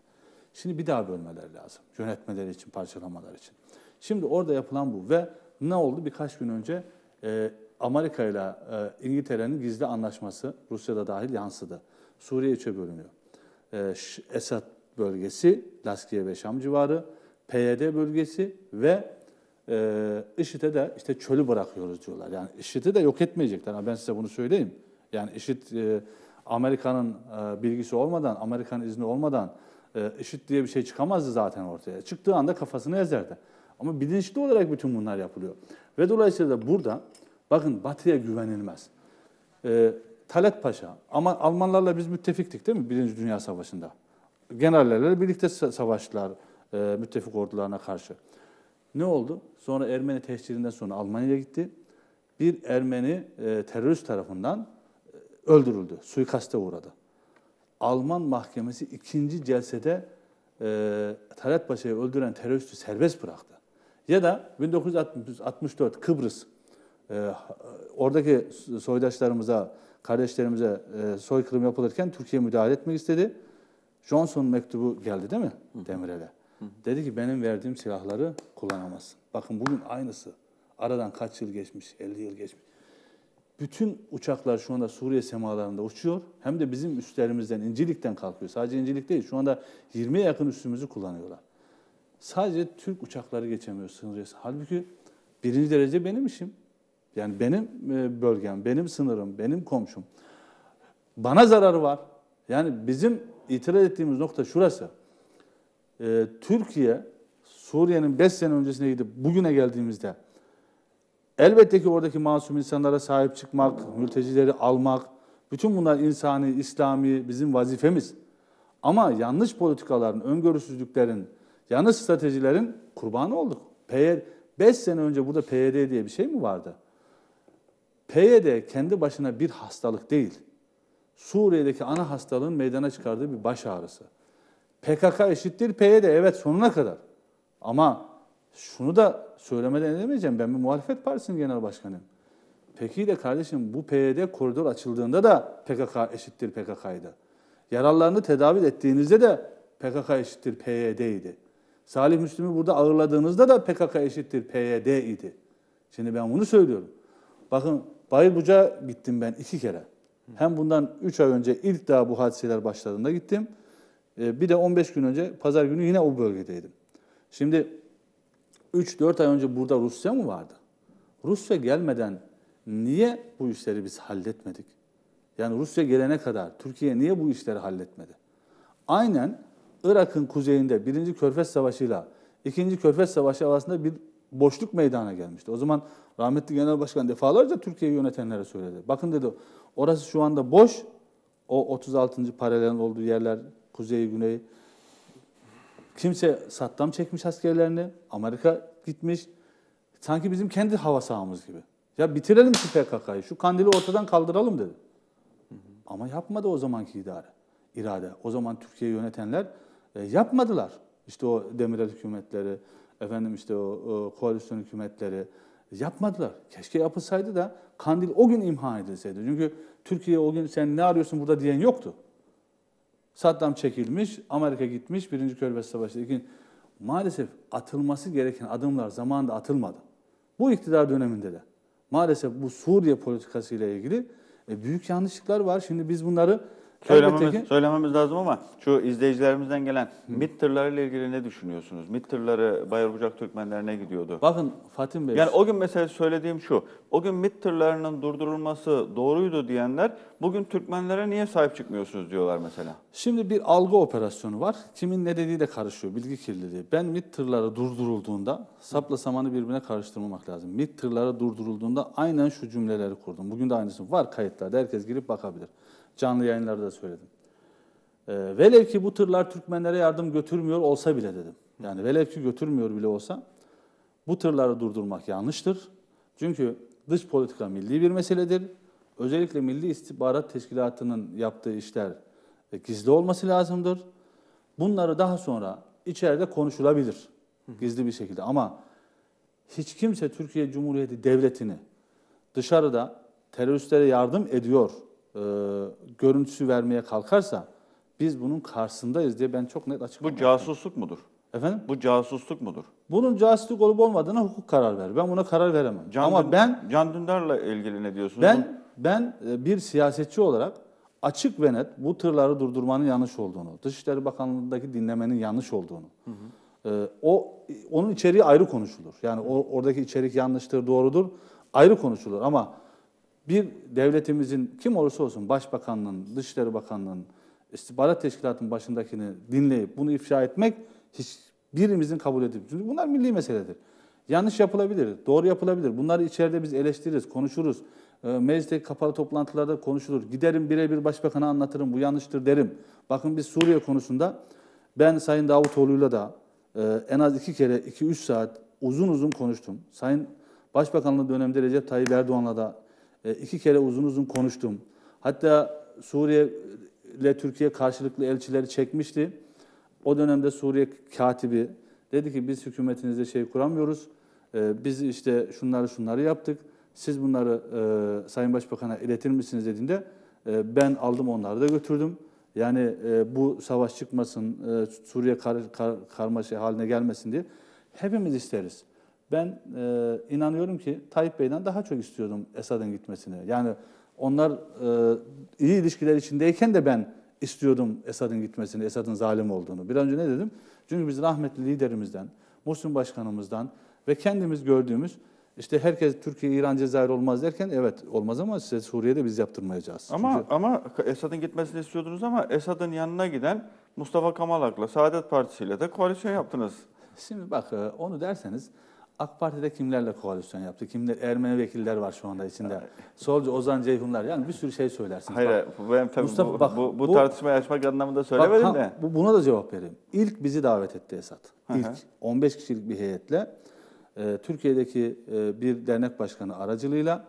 Şimdi bir daha bölmeleri lazım yönetmeleri için parçalamalar için. Şimdi orada yapılan bu ve ne oldu birkaç gün önce e, Amerika ile e, İngiltere'nin gizli anlaşması Rusya'da dahil yansıdı. Suriye üçe bölünüyor. E, Esad bölgesi, Laskiye ve Şam civarı, PYD bölgesi ve e, IŞİD'e de işte çölü bırakıyoruz diyorlar. Yani IŞİD'i de yok etmeyecekler. Ama ben size bunu söyleyeyim. Yani IŞİD e, Amerika'nın e, bilgisi olmadan, Amerika'nın izni olmadan e, IŞİD diye bir şey çıkamazdı zaten ortaya. Çıktığı anda kafasını ezerdi. Ama bilinçli olarak bütün bunlar yapılıyor. Ve dolayısıyla da burada Bakın batıya güvenilmez. Ee, Talat Paşa ama Almanlarla biz müttefiktik değil mi Birinci Dünya Savaşı'nda? Generallerle birlikte savaştılar e, müttefik ordularına karşı. Ne oldu? Sonra Ermeni teşhirinden sonra Almanya'ya gitti. Bir Ermeni e, terörist tarafından e, öldürüldü, suikaste uğradı. Alman mahkemesi ikinci celsede e, Talat Paşa'yı öldüren teröristi serbest bıraktı. Ya da 1964 Kıbrıs e, oradaki soydaşlarımıza, kardeşlerimize e, soykırım yapılırken Türkiye müdahale etmek istedi. Johnson mektubu geldi değil mi Demirel'e? Dedi ki benim verdiğim silahları kullanamazsın. Bakın bugün aynısı. Aradan kaç yıl geçmiş, 50 yıl geçmiş. Bütün uçaklar şu anda Suriye semalarında uçuyor. Hem de bizim üstlerimizden, İncilik'ten kalkıyor. Sadece İncilik değil, şu anda 20'ye yakın üstümüzü kullanıyorlar. Sadece Türk uçakları geçemiyor sınırı. Halbuki birinci derece benim işim. Yani benim e, bölgem, benim sınırım, benim komşum. Bana zararı var. Yani bizim itiraz ettiğimiz nokta şurası. Ee, Türkiye, Suriye'nin 5 sene öncesine gidip bugüne geldiğimizde elbette ki oradaki masum insanlara sahip çıkmak, mültecileri almak, bütün bunlar insani, İslami bizim vazifemiz. Ama yanlış politikaların, öngörüsüzlüklerin, yanlış stratejilerin kurbanı olduk. 5 sene önce burada PYD diye bir şey mi vardı? PYD kendi başına bir hastalık değil. Suriye'deki ana hastalığın meydana çıkardığı bir baş ağrısı. PKK eşittir PYD evet sonuna kadar. Ama şunu da söylemeden edemeyeceğim. Ben bir muhalefet partisinin genel başkanıyım. Peki de kardeşim bu PYD koridor açıldığında da PKK eşittir PKK'ydı. Yaralarını tedavi ettiğinizde de PKK eşittir PYD'ydi. Salih Müslüm'ü burada ağırladığınızda da PKK eşittir PYD idi. Şimdi ben bunu söylüyorum. Bakın Bayburca gittim ben iki kere. Hem bundan üç ay önce ilk daha bu hadiseler başladığında gittim. Ee, bir de 15 gün önce pazar günü yine o bölgedeydim. Şimdi 3-4 ay önce burada Rusya mı vardı? Rusya gelmeden niye bu işleri biz halletmedik? Yani Rusya gelene kadar Türkiye niye bu işleri halletmedi? Aynen Irak'ın kuzeyinde 1. Körfez Savaşı ile 2. Körfez Savaşı arasında bir boşluk meydana gelmişti. O zaman rahmetli genel başkan defalarca Türkiye'yi yönetenlere söyledi. Bakın dedi orası şu anda boş. O 36. paralelin olduğu yerler kuzey, güney. Kimse Saddam çekmiş askerlerini. Amerika gitmiş. Sanki bizim kendi hava sahamız gibi. Ya bitirelim şu PKK'yı. Şu kandili ortadan kaldıralım dedi. Ama yapmadı o zamanki idare. irade. O zaman Türkiye'yi yönetenler e, yapmadılar. İşte o Demirel hükümetleri, efendim işte o, o koalisyon hükümetleri yapmadılar. Keşke yapılsaydı da Kandil o gün imha edilseydi. Çünkü Türkiye o gün sen ne arıyorsun burada diyen yoktu. Saddam çekilmiş, Amerika gitmiş, Birinci Körfez Savaşı. İkinci, maalesef atılması gereken adımlar zamanında atılmadı. Bu iktidar döneminde de maalesef bu Suriye politikası ile ilgili e, büyük yanlışlıklar var. Şimdi biz bunları Söylememiz, söylememiz lazım ama şu izleyicilerimizden gelen MİT tırlarıyla ilgili ne düşünüyorsunuz? MİT tırları Bayır Bucak Türkmenlerine gidiyordu. Bakın Fatih Bey. Yani o gün mesela söylediğim şu. O gün MİT tırlarının durdurulması doğruydu diyenler bugün Türkmenlere niye sahip çıkmıyorsunuz diyorlar mesela. Şimdi bir algı operasyonu var. Kimin ne dediği de karışıyor. Bilgi kirliliği. Ben MİT tırları durdurulduğunda sapla samanı birbirine karıştırmamak lazım. MİT tırları durdurulduğunda aynen şu cümleleri kurdum. Bugün de aynısı var kayıtlarda. Herkes girip bakabilir. Canlı yayınlarda da söyledim. E, velev ki bu tırlar Türkmenlere yardım götürmüyor olsa bile dedim. Yani velev ki götürmüyor bile olsa bu tırları durdurmak yanlıştır. Çünkü dış politika milli bir meseledir. Özellikle Milli İstihbarat Teşkilatı'nın yaptığı işler e, gizli olması lazımdır. Bunları daha sonra içeride konuşulabilir gizli bir şekilde ama hiç kimse Türkiye Cumhuriyeti Devleti'ni dışarıda teröristlere yardım ediyor e, görüntüsü vermeye kalkarsa biz bunun karşısındayız diye ben çok net açıklamam. Bu casusluk mudur? Efendim? Bu casusluk mudur? Bunun casusluk olup olmadığına hukuk karar verir. Ben buna karar veremem. Can Ama Dündar, ben Can Dündar'la ilgili ne diyorsunuz? Ben ben e, bir siyasetçi olarak açık ve net bu tırları durdurmanın yanlış olduğunu, Dışişleri Bakanlığı'ndaki dinlemenin yanlış olduğunu, hı hı. E, o onun içeriği ayrı konuşulur. Yani o, oradaki içerik yanlıştır, doğrudur ayrı konuşulur. Ama bir devletimizin kim olursa olsun başbakanlığın, dışişleri bakanlığın, istihbarat teşkilatının başındakini dinleyip bunu ifşa etmek hiçbirimizin kabul edip çünkü bunlar milli meseledir. Yanlış yapılabilir, doğru yapılabilir. Bunları içeride biz eleştiririz, konuşuruz. Ee, meclisteki kapalı toplantılarda konuşulur. Giderim birebir başbakana anlatırım, bu yanlıştır derim. Bakın biz Suriye konusunda ben Sayın Davutoğlu'yla da e, en az iki kere, iki üç saat uzun uzun konuştum. Sayın Başbakanlığı döneminde Recep Tayyip Erdoğan'la da e, iki kere uzun uzun konuştum. Hatta Suriye ile Türkiye karşılıklı elçileri çekmişti. O dönemde Suriye katibi dedi ki biz hükümetinizde şey kuramıyoruz. E, biz işte şunları şunları yaptık. Siz bunları e, Sayın Başbakan'a iletir misiniz dediğinde e, ben aldım onları da götürdüm. Yani bu savaş çıkmasın, Suriye kar, kar, karmaşa haline gelmesin diye hepimiz isteriz. Ben e, inanıyorum ki Tayyip Bey'den daha çok istiyordum Esad'ın gitmesini. Yani onlar e, iyi ilişkiler içindeyken de ben istiyordum Esad'ın gitmesini, Esad'ın zalim olduğunu. Bir önce ne dedim? Çünkü biz rahmetli liderimizden, Muhsin Başkanımızdan ve kendimiz gördüğümüz işte herkes Türkiye, İran, Cezayir olmaz derken evet olmaz ama size Suriye'de biz yaptırmayacağız. Ama Çünkü... ama Esad'ın gitmesini istiyordunuz ama Esad'ın yanına giden Mustafa Kamalak'la, Saadet Partisi ile de koalisyon yaptınız. Şimdi bak e, onu derseniz AK Parti'de kimlerle koalisyon yaptı? Kimler Ermeni vekiller var şu anda içinde. Solcu Ozan Ceyhunlar yani bir sürü şey söylersin. Hayır, bak, ben tabii Mustafa, bu, bak, bu, bu, bu tartışmayı açmak anlamında söylemedim bak, tam, de. Bu, buna da cevap vereyim. İlk bizi davet etti Esat. İlk Hı -hı. 15 kişilik bir heyetle e, Türkiye'deki e, bir dernek başkanı aracılığıyla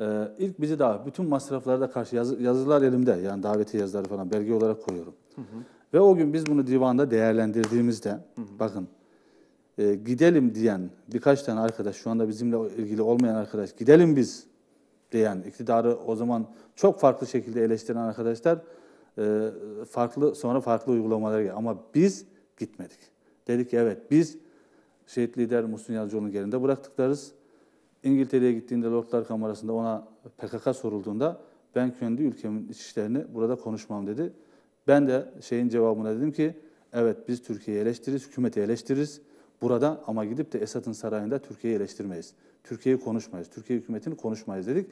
e, ilk bizi davet bütün masraflara da karşı yazı, yazılar elimde. Yani daveti yazıları falan belge olarak koyuyorum. Hı hı. Ve o gün biz bunu divanda değerlendirdiğimizde hı hı. bakın e, gidelim diyen birkaç tane arkadaş, şu anda bizimle ilgili olmayan arkadaş, gidelim biz diyen, iktidarı o zaman çok farklı şekilde eleştiren arkadaşlar e, farklı sonra farklı uygulamalar geldi. Ama biz gitmedik. Dedik ki evet biz şehit lider Muhsin Yazıcıoğlu'nu gerinde bıraktıklarız. İngiltere'ye gittiğinde Lordlar Kamerası'nda ona PKK sorulduğunda ben kendi ülkemin iç işlerini burada konuşmam dedi. Ben de şeyin cevabına dedim ki evet biz Türkiye'yi eleştiririz, hükümeti eleştiririz burada ama gidip de Esad'ın sarayında Türkiye'yi eleştirmeyiz. Türkiye'yi konuşmayız. Türkiye hükümetini konuşmayız dedik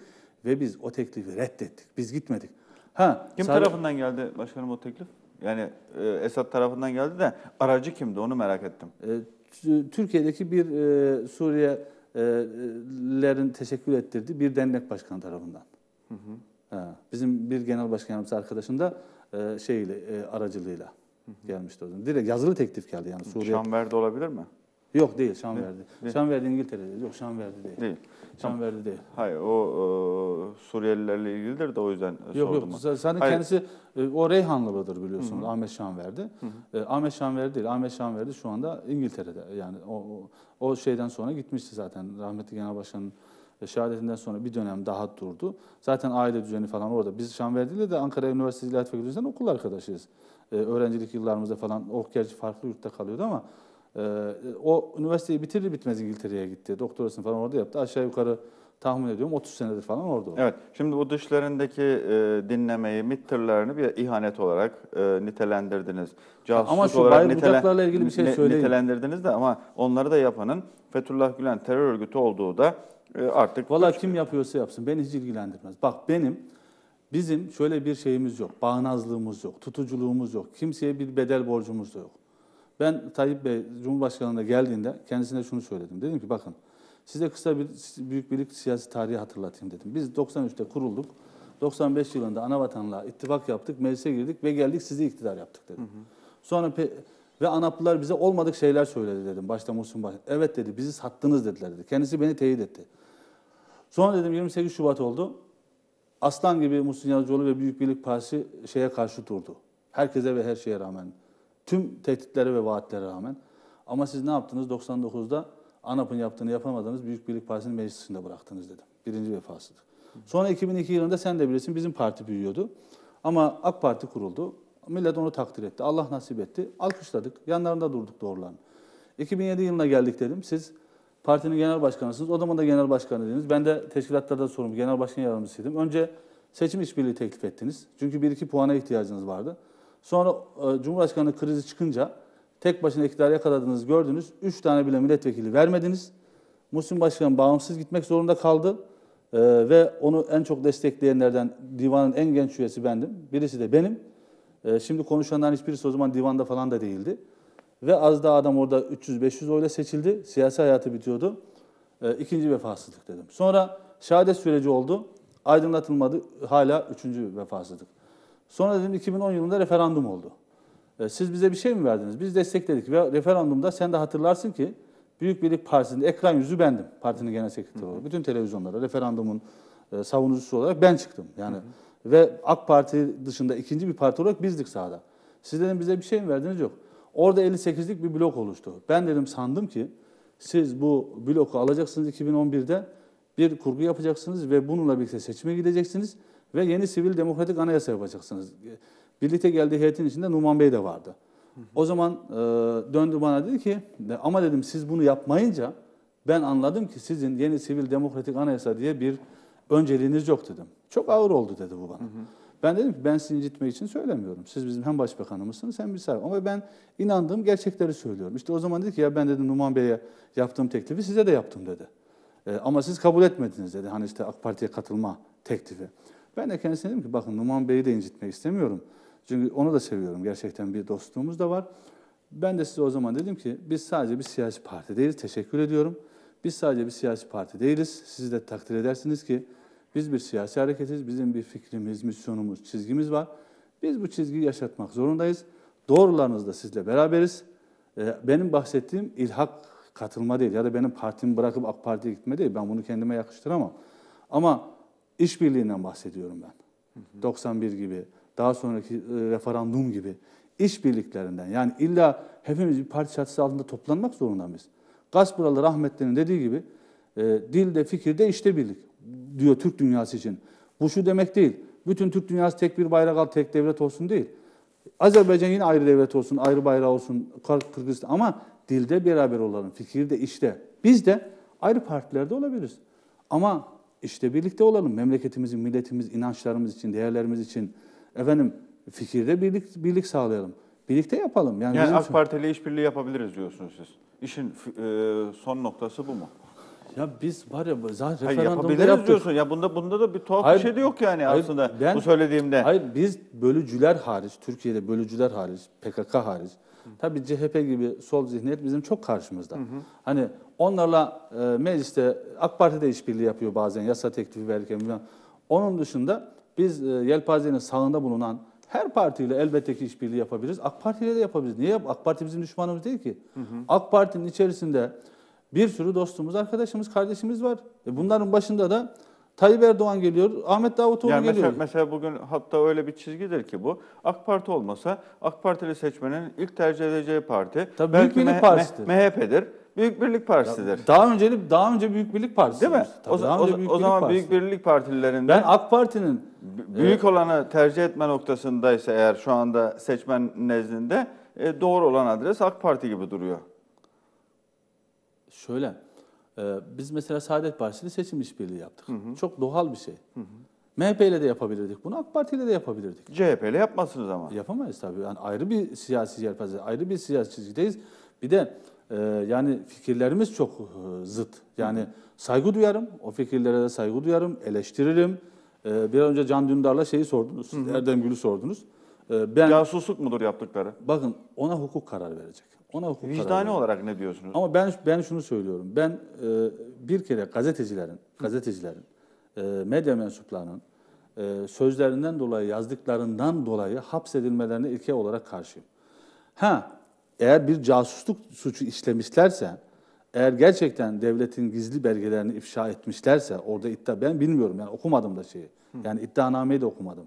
ve biz o teklifi reddettik. Biz gitmedik. Ha, Kim sarı... tarafından geldi başkanım o teklif? Yani e, Esad tarafından geldi de aracı kimdi onu merak ettim. E, Türkiye'deki bir e, Suriyelilerin teşekkül ettirdiği bir dernek başkanı tarafından. Hı hı. Ha, bizim bir genel başkanımız arkadaşım da e, şeyle, e, aracılığıyla hı hı. gelmişti. O zaman. Direkt yazılı teklif geldi yani. Suriye... Şamber'de olabilir mi? Yok değil Şanverdi. Değil. Şanverdi İngiltere'de. Yok Şanverdi değil. Değil. Şanverdi değil. Hayır o e, Suriyelilerle ilgilidir de o yüzden yok, sordum. Yok yok. Zaten Hayır. kendisi e, o Reyhanlı'dır biliyorsunuz Hı -hı. Ahmet Şanverdi. Hı -hı. E, Ahmet Şanverdi değil. Ahmet Şanverdi şu anda İngiltere'de. Yani o, o, o şeyden sonra gitmişti zaten. Rahmetli Genel Başkan'ın e, şehadetinden sonra bir dönem daha durdu. Zaten aile düzeni falan orada. Biz Şanverdi'yle de Ankara Üniversitesi İlahiyat Fakültesinden okul arkadaşıyız. E, öğrencilik yıllarımızda falan. O oh, gerçi farklı yurtta kalıyordu ama ee, o üniversiteyi bitirir bitmez İngiltere'ye gitti. Doktorasını falan orada yaptı. Aşağı yukarı tahmin ediyorum 30 senedir falan orada. Evet. Şimdi bu dışlarındaki e, dinlemeyi, MİT bir ihanet olarak e, nitelendirdiniz. Casus ama şu olarak nitelen, ilgili bir şey söyleyeyim. Nitelendirdiniz de ama onları da yapanın Fethullah Gülen terör örgütü olduğu da e, artık... Valla kim yapıyorsa yapsın. Beni hiç ilgilendirmez. Bak benim, bizim şöyle bir şeyimiz yok. Bağnazlığımız yok. Tutuculuğumuz yok. Kimseye bir bedel borcumuz da yok. Ben Tayyip Bey Cumhurbaşkanlığına geldiğinde kendisine şunu söyledim. Dedim ki bakın size kısa bir büyük birlik siyasi tarihi hatırlatayım dedim. Biz 93'te kurulduk. 95 yılında ana anavatanla ittifak yaptık, meclise girdik ve geldik sizi iktidar yaptık dedim. Hı hı. Sonra ve Anaplılar bize olmadık şeyler söyledi dedim. Başta Muhsin Baş. Evet dedi bizi sattınız dediler dedi. Kendisi beni teyit etti. Sonra dedim 28 Şubat oldu. Aslan gibi Muhsin Yazıcıoğlu ve Büyük Birlik Partisi şeye karşı durdu. Herkese ve her şeye rağmen. Tüm tehditlere ve vaatlere rağmen. Ama siz ne yaptınız? 99'da ANAP'ın yaptığını yapamadınız. Büyük Birlik Partisi'nin meclisinde bıraktınız dedim. Birinci vefasıdır. Sonra 2002 yılında sen de bilirsin bizim parti büyüyordu. Ama AK Parti kuruldu. Millet onu takdir etti. Allah nasip etti. Alkışladık. Yanlarında durduk doğrulan. 2007 yılına geldik dedim. Siz partinin genel başkanısınız. O zaman da genel başkanı dediniz. Ben de teşkilatlarda sorumlu genel başkan yardımcısıydım. Önce seçim işbirliği teklif ettiniz. Çünkü bir iki puana ihtiyacınız vardı. Sonra e, Cumhurbaşkanı krizi çıkınca tek başına iktidara yakaladınız gördünüz. Üç tane bile milletvekili vermediniz. Muhsin Başkan bağımsız gitmek zorunda kaldı. E, ve onu en çok destekleyenlerden divanın en genç üyesi bendim. Birisi de benim. E, şimdi konuşanların hiçbirisi o zaman divanda falan da değildi. Ve az daha adam orada 300-500 oyla seçildi. Siyasi hayatı bitiyordu. E, ikinci vefasızlık dedim. Sonra şehadet süreci oldu. Aydınlatılmadı. Hala üçüncü vefasızlık. Sonra dedim 2010 yılında referandum oldu. E, siz bize bir şey mi verdiniz? Biz destekledik ve referandumda sen de hatırlarsın ki Büyük Birlik Partisi'nde ekran yüzü bendim. Partinin genel sekreteri olarak. Bütün televizyonlara referandumun e, savunucusu olarak ben çıktım. Yani hı hı. ve AK Parti dışında ikinci bir parti olarak bizdik sahada. Siz dedim bize bir şey mi verdiniz? Yok. Orada 58'lik bir blok oluştu. Ben dedim sandım ki siz bu bloku alacaksınız 2011'de bir kurgu yapacaksınız ve bununla birlikte seçime gideceksiniz ve yeni sivil demokratik anayasa yapacaksınız. Birlikte geldiği heyetin içinde Numan Bey de vardı. O zaman e, döndü bana dedi ki ama dedim siz bunu yapmayınca ben anladım ki sizin yeni sivil demokratik anayasa diye bir önceliğiniz yok dedim. Çok ağır oldu dedi bu bana. Hı hı. Ben dedim ki ben sizi incitmek için söylemiyorum. Siz bizim hem başbakanımızsınız hem bir sahibi. Ama ben inandığım gerçekleri söylüyorum. İşte o zaman dedi ki ya ben dedim Numan Bey'e yaptığım teklifi size de yaptım dedi. E, ama siz kabul etmediniz dedi. Hani işte AK Parti'ye katılma teklifi. Ben de kendisine dedim ki bakın Numan Bey'i de incitmek istemiyorum. Çünkü onu da seviyorum. Gerçekten bir dostluğumuz da var. Ben de size o zaman dedim ki biz sadece bir siyasi parti değiliz. Teşekkür ediyorum. Biz sadece bir siyasi parti değiliz. Siz de takdir edersiniz ki biz bir siyasi hareketiz. Bizim bir fikrimiz, misyonumuz, çizgimiz var. Biz bu çizgiyi yaşatmak zorundayız. Doğrularınızla sizle beraberiz. Ee, benim bahsettiğim ilhak katılma değil ya da benim partimi bırakıp AK Parti'ye gitme değil. Ben bunu kendime yakıştıramam. Ama işbirliğinden bahsediyorum ben. Hı hı. 91 gibi, daha sonraki e, referandum gibi işbirliklerinden. Yani illa hepimiz bir parti çatısı altında toplanmak zorunda mıyız? Gaspuralı rahmetlerinin dediği gibi e, dilde, fikirde, işte birlik diyor Türk dünyası için. Bu şu demek değil. Bütün Türk dünyası tek bir bayrak al, tek devlet olsun değil. Azerbaycan yine ayrı devlet olsun, ayrı bayrağı olsun, Kırgızistan ama dilde beraber olalım, fikirde, işte. Biz de ayrı partilerde olabiliriz. Ama işte birlikte olalım. Memleketimizin, milletimiz, inançlarımız için, değerlerimiz için. Efendim fikirde birlik, birlik sağlayalım. Birlikte yapalım. Yani, yani AK için... Parti ile işbirliği yapabiliriz diyorsunuz siz. İşin e, son noktası bu mu? Ya biz var ya zaten hayır, referandumda yaptık. diyorsun. Ya bunda bunda da bir tuhaf hayır, bir şey de yok yani hayır, aslında ben, bu söylediğimde. Hayır biz bölücüler hariç, Türkiye'de bölücüler hariç, PKK hariç. Tabii CHP gibi sol zihniyet bizim çok karşımızda. Hı hı. Hani Onlarla e, mecliste AK Parti de işbirliği yapıyor bazen yasa teklifi verirken. Onun dışında biz e, yelpazenin sağında bulunan her partiyle elbette ki işbirliği yapabiliriz. AK Parti ile de yapabiliriz. Niye? AK Parti bizim düşmanımız değil ki. Hı hı. AK Parti'nin içerisinde bir sürü dostumuz, arkadaşımız, kardeşimiz var. E bunların başında da Tayyip Erdoğan geliyor, Ahmet Davutoğlu yani geliyor. Mesela bugün hatta öyle bir çizgidir ki bu. AK Parti olmasa AK Partili seçmenin ilk tercih edeceği parti Tabii Büyük Birlik Partisi'dir. MHP'dir. Büyük Birlik Partisi'dir. daha önce daha önce Büyük Birlik Partisi. Değil mi? Tabii, o, daha önce o, Büyük o zaman Partisi. Büyük Birlik Partililerinden Ben AK Parti'nin büyük e, olanı tercih etme noktasındaysa eğer şu anda seçmen nezdinde e, doğru olan adres AK Parti gibi duruyor. Şöyle ee, biz mesela Saadet Partisi'ni seçim işbirliği yaptık. Hı hı. Çok doğal bir şey. Hı hı. MHP ile de yapabilirdik bunu, AK Parti ile de yapabilirdik. CHP ile yapmazsınız ama. Yapamayız tabii. Yani ayrı bir siyasi yelpaze, ayrı bir siyasi çizgideyiz. Bir de e, yani fikirlerimiz çok e, zıt. Yani saygı duyarım, o fikirlere de saygı duyarım, eleştiririm. E, bir önce Can Dündar'la şeyi sordunuz, hı hı. Erdem Gül'ü sordunuz. E, ben, Casusluk mudur yaptıkları? Bakın ona hukuk karar verecek. Ona hukuk Vicdani olarak ne diyorsunuz? Ama ben ben şunu söylüyorum. Ben e, bir kere gazetecilerin, gazetecilerin, e, medya mensuplarının e, sözlerinden dolayı, yazdıklarından dolayı hapsedilmelerine ilke olarak karşıyım. Ha, eğer bir casusluk suçu işlemişlerse, eğer gerçekten devletin gizli belgelerini ifşa etmişlerse, orada iddia ben bilmiyorum yani okumadım da şeyi. Yani iddianameyi de okumadım.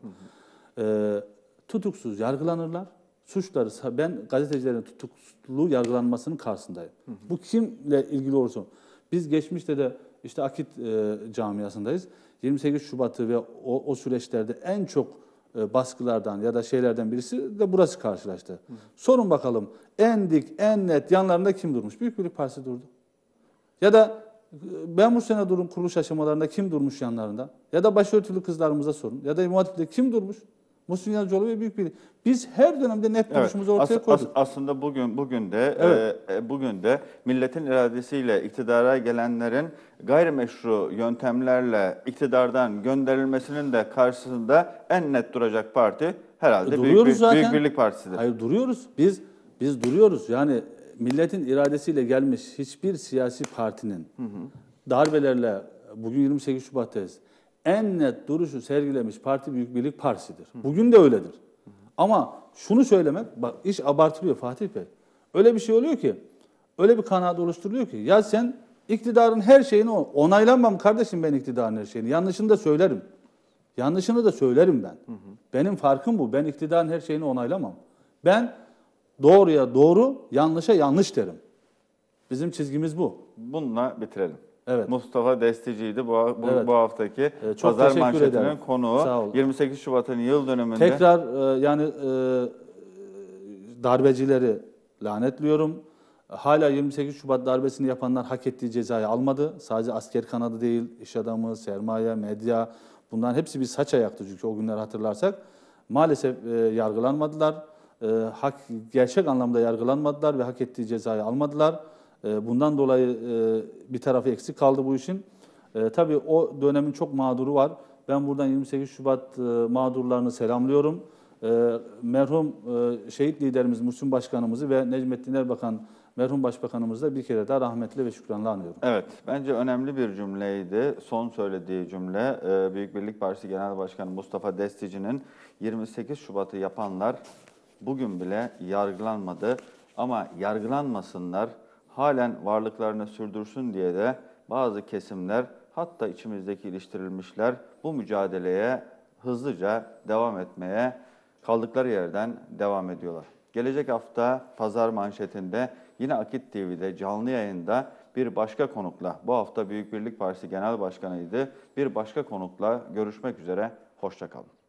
Hı hı. E, tutuksuz yargılanırlar suçları ben gazetecilerin tutuklu yargılanmasının karşısındayım. Hı hı. Bu kimle ilgili olursa biz geçmişte de işte Akit e, camiasındayız. 28 Şubat'ı ve o, o süreçlerde en çok e, baskılardan ya da şeylerden birisi de burası karşılaştı. Hı. Sorun bakalım en dik, en net yanlarında kim durmuş? Büyük Birlik Partisi durdu. Ya da e, ben bu sene durum kuruluş aşamalarında kim durmuş yanlarında? Ya da başörtülü kızlarımıza sorun. Ya da İmam kim durmuş? Muhsin Yazıcıoğlu büyük bir biz her dönemde net duruşumuzu evet. ortaya as, koyduk. As, aslında bugün bugün de evet. E, e, bugün de milletin iradesiyle iktidara gelenlerin gayrimeşru yöntemlerle iktidardan gönderilmesinin de karşısında en net duracak parti herhalde duruyoruz Büyük, Büyük, zaten. Büyük Birlik Partisi'dir. Hayır duruyoruz. Biz biz duruyoruz. Yani milletin iradesiyle gelmiş hiçbir siyasi partinin hı hı. darbelerle bugün 28 Şubat'tayız en net duruşu sergilemiş parti Büyük Birlik Partisi'dir. Bugün de öyledir. Ama şunu söylemek, bak iş abartılıyor Fatih Bey. Öyle bir şey oluyor ki, öyle bir kanaat oluşturuyor ki ya sen iktidarın her şeyini onaylanmam kardeşim ben iktidarın her şeyini. Yanlışını da söylerim. Yanlışını da söylerim ben. Hı hı. Benim farkım bu. Ben iktidarın her şeyini onaylamam. Ben doğruya doğru, yanlışa yanlış derim. Bizim çizgimiz bu. Bununla bitirelim. Evet. Mustafa Destici'ydi bu, bu, evet. bu haftaki ee, çok pazar manşetinin ederim. konuğu. 28 Şubat'ın yıl dönümünde. Tekrar e, yani e, darbecileri lanetliyorum. Hala 28 Şubat darbesini yapanlar hak ettiği cezayı almadı. Sadece asker kanadı değil, iş adamı, sermaye, medya bunların hepsi bir saç ayaktı çünkü o günleri hatırlarsak. Maalesef e, yargılanmadılar. E, hak gerçek anlamda yargılanmadılar ve hak ettiği cezayı almadılar. Ee, bundan dolayı e, bir tarafı eksik kaldı bu işin. Ee, tabii o dönemin çok mağduru var. Ben buradan 28 Şubat e, mağdurlarını selamlıyorum. Ee, merhum e, şehit liderimiz Muhsin Başkanımızı ve Necmettin Erbakan merhum başbakanımızı da bir kere daha rahmetli ve şükranla anıyorum. Evet, bence önemli bir cümleydi. Son söylediği cümle Büyük Birlik Partisi Genel Başkanı Mustafa Destici'nin 28 Şubat'ı yapanlar bugün bile yargılanmadı ama yargılanmasınlar halen varlıklarını sürdürsün diye de bazı kesimler hatta içimizdeki iliştirilmişler bu mücadeleye hızlıca devam etmeye kaldıkları yerden devam ediyorlar. Gelecek hafta pazar manşetinde yine Akit TV'de canlı yayında bir başka konukla, bu hafta Büyük Birlik Partisi Genel Başkanı'ydı, bir başka konukla görüşmek üzere, hoşçakalın.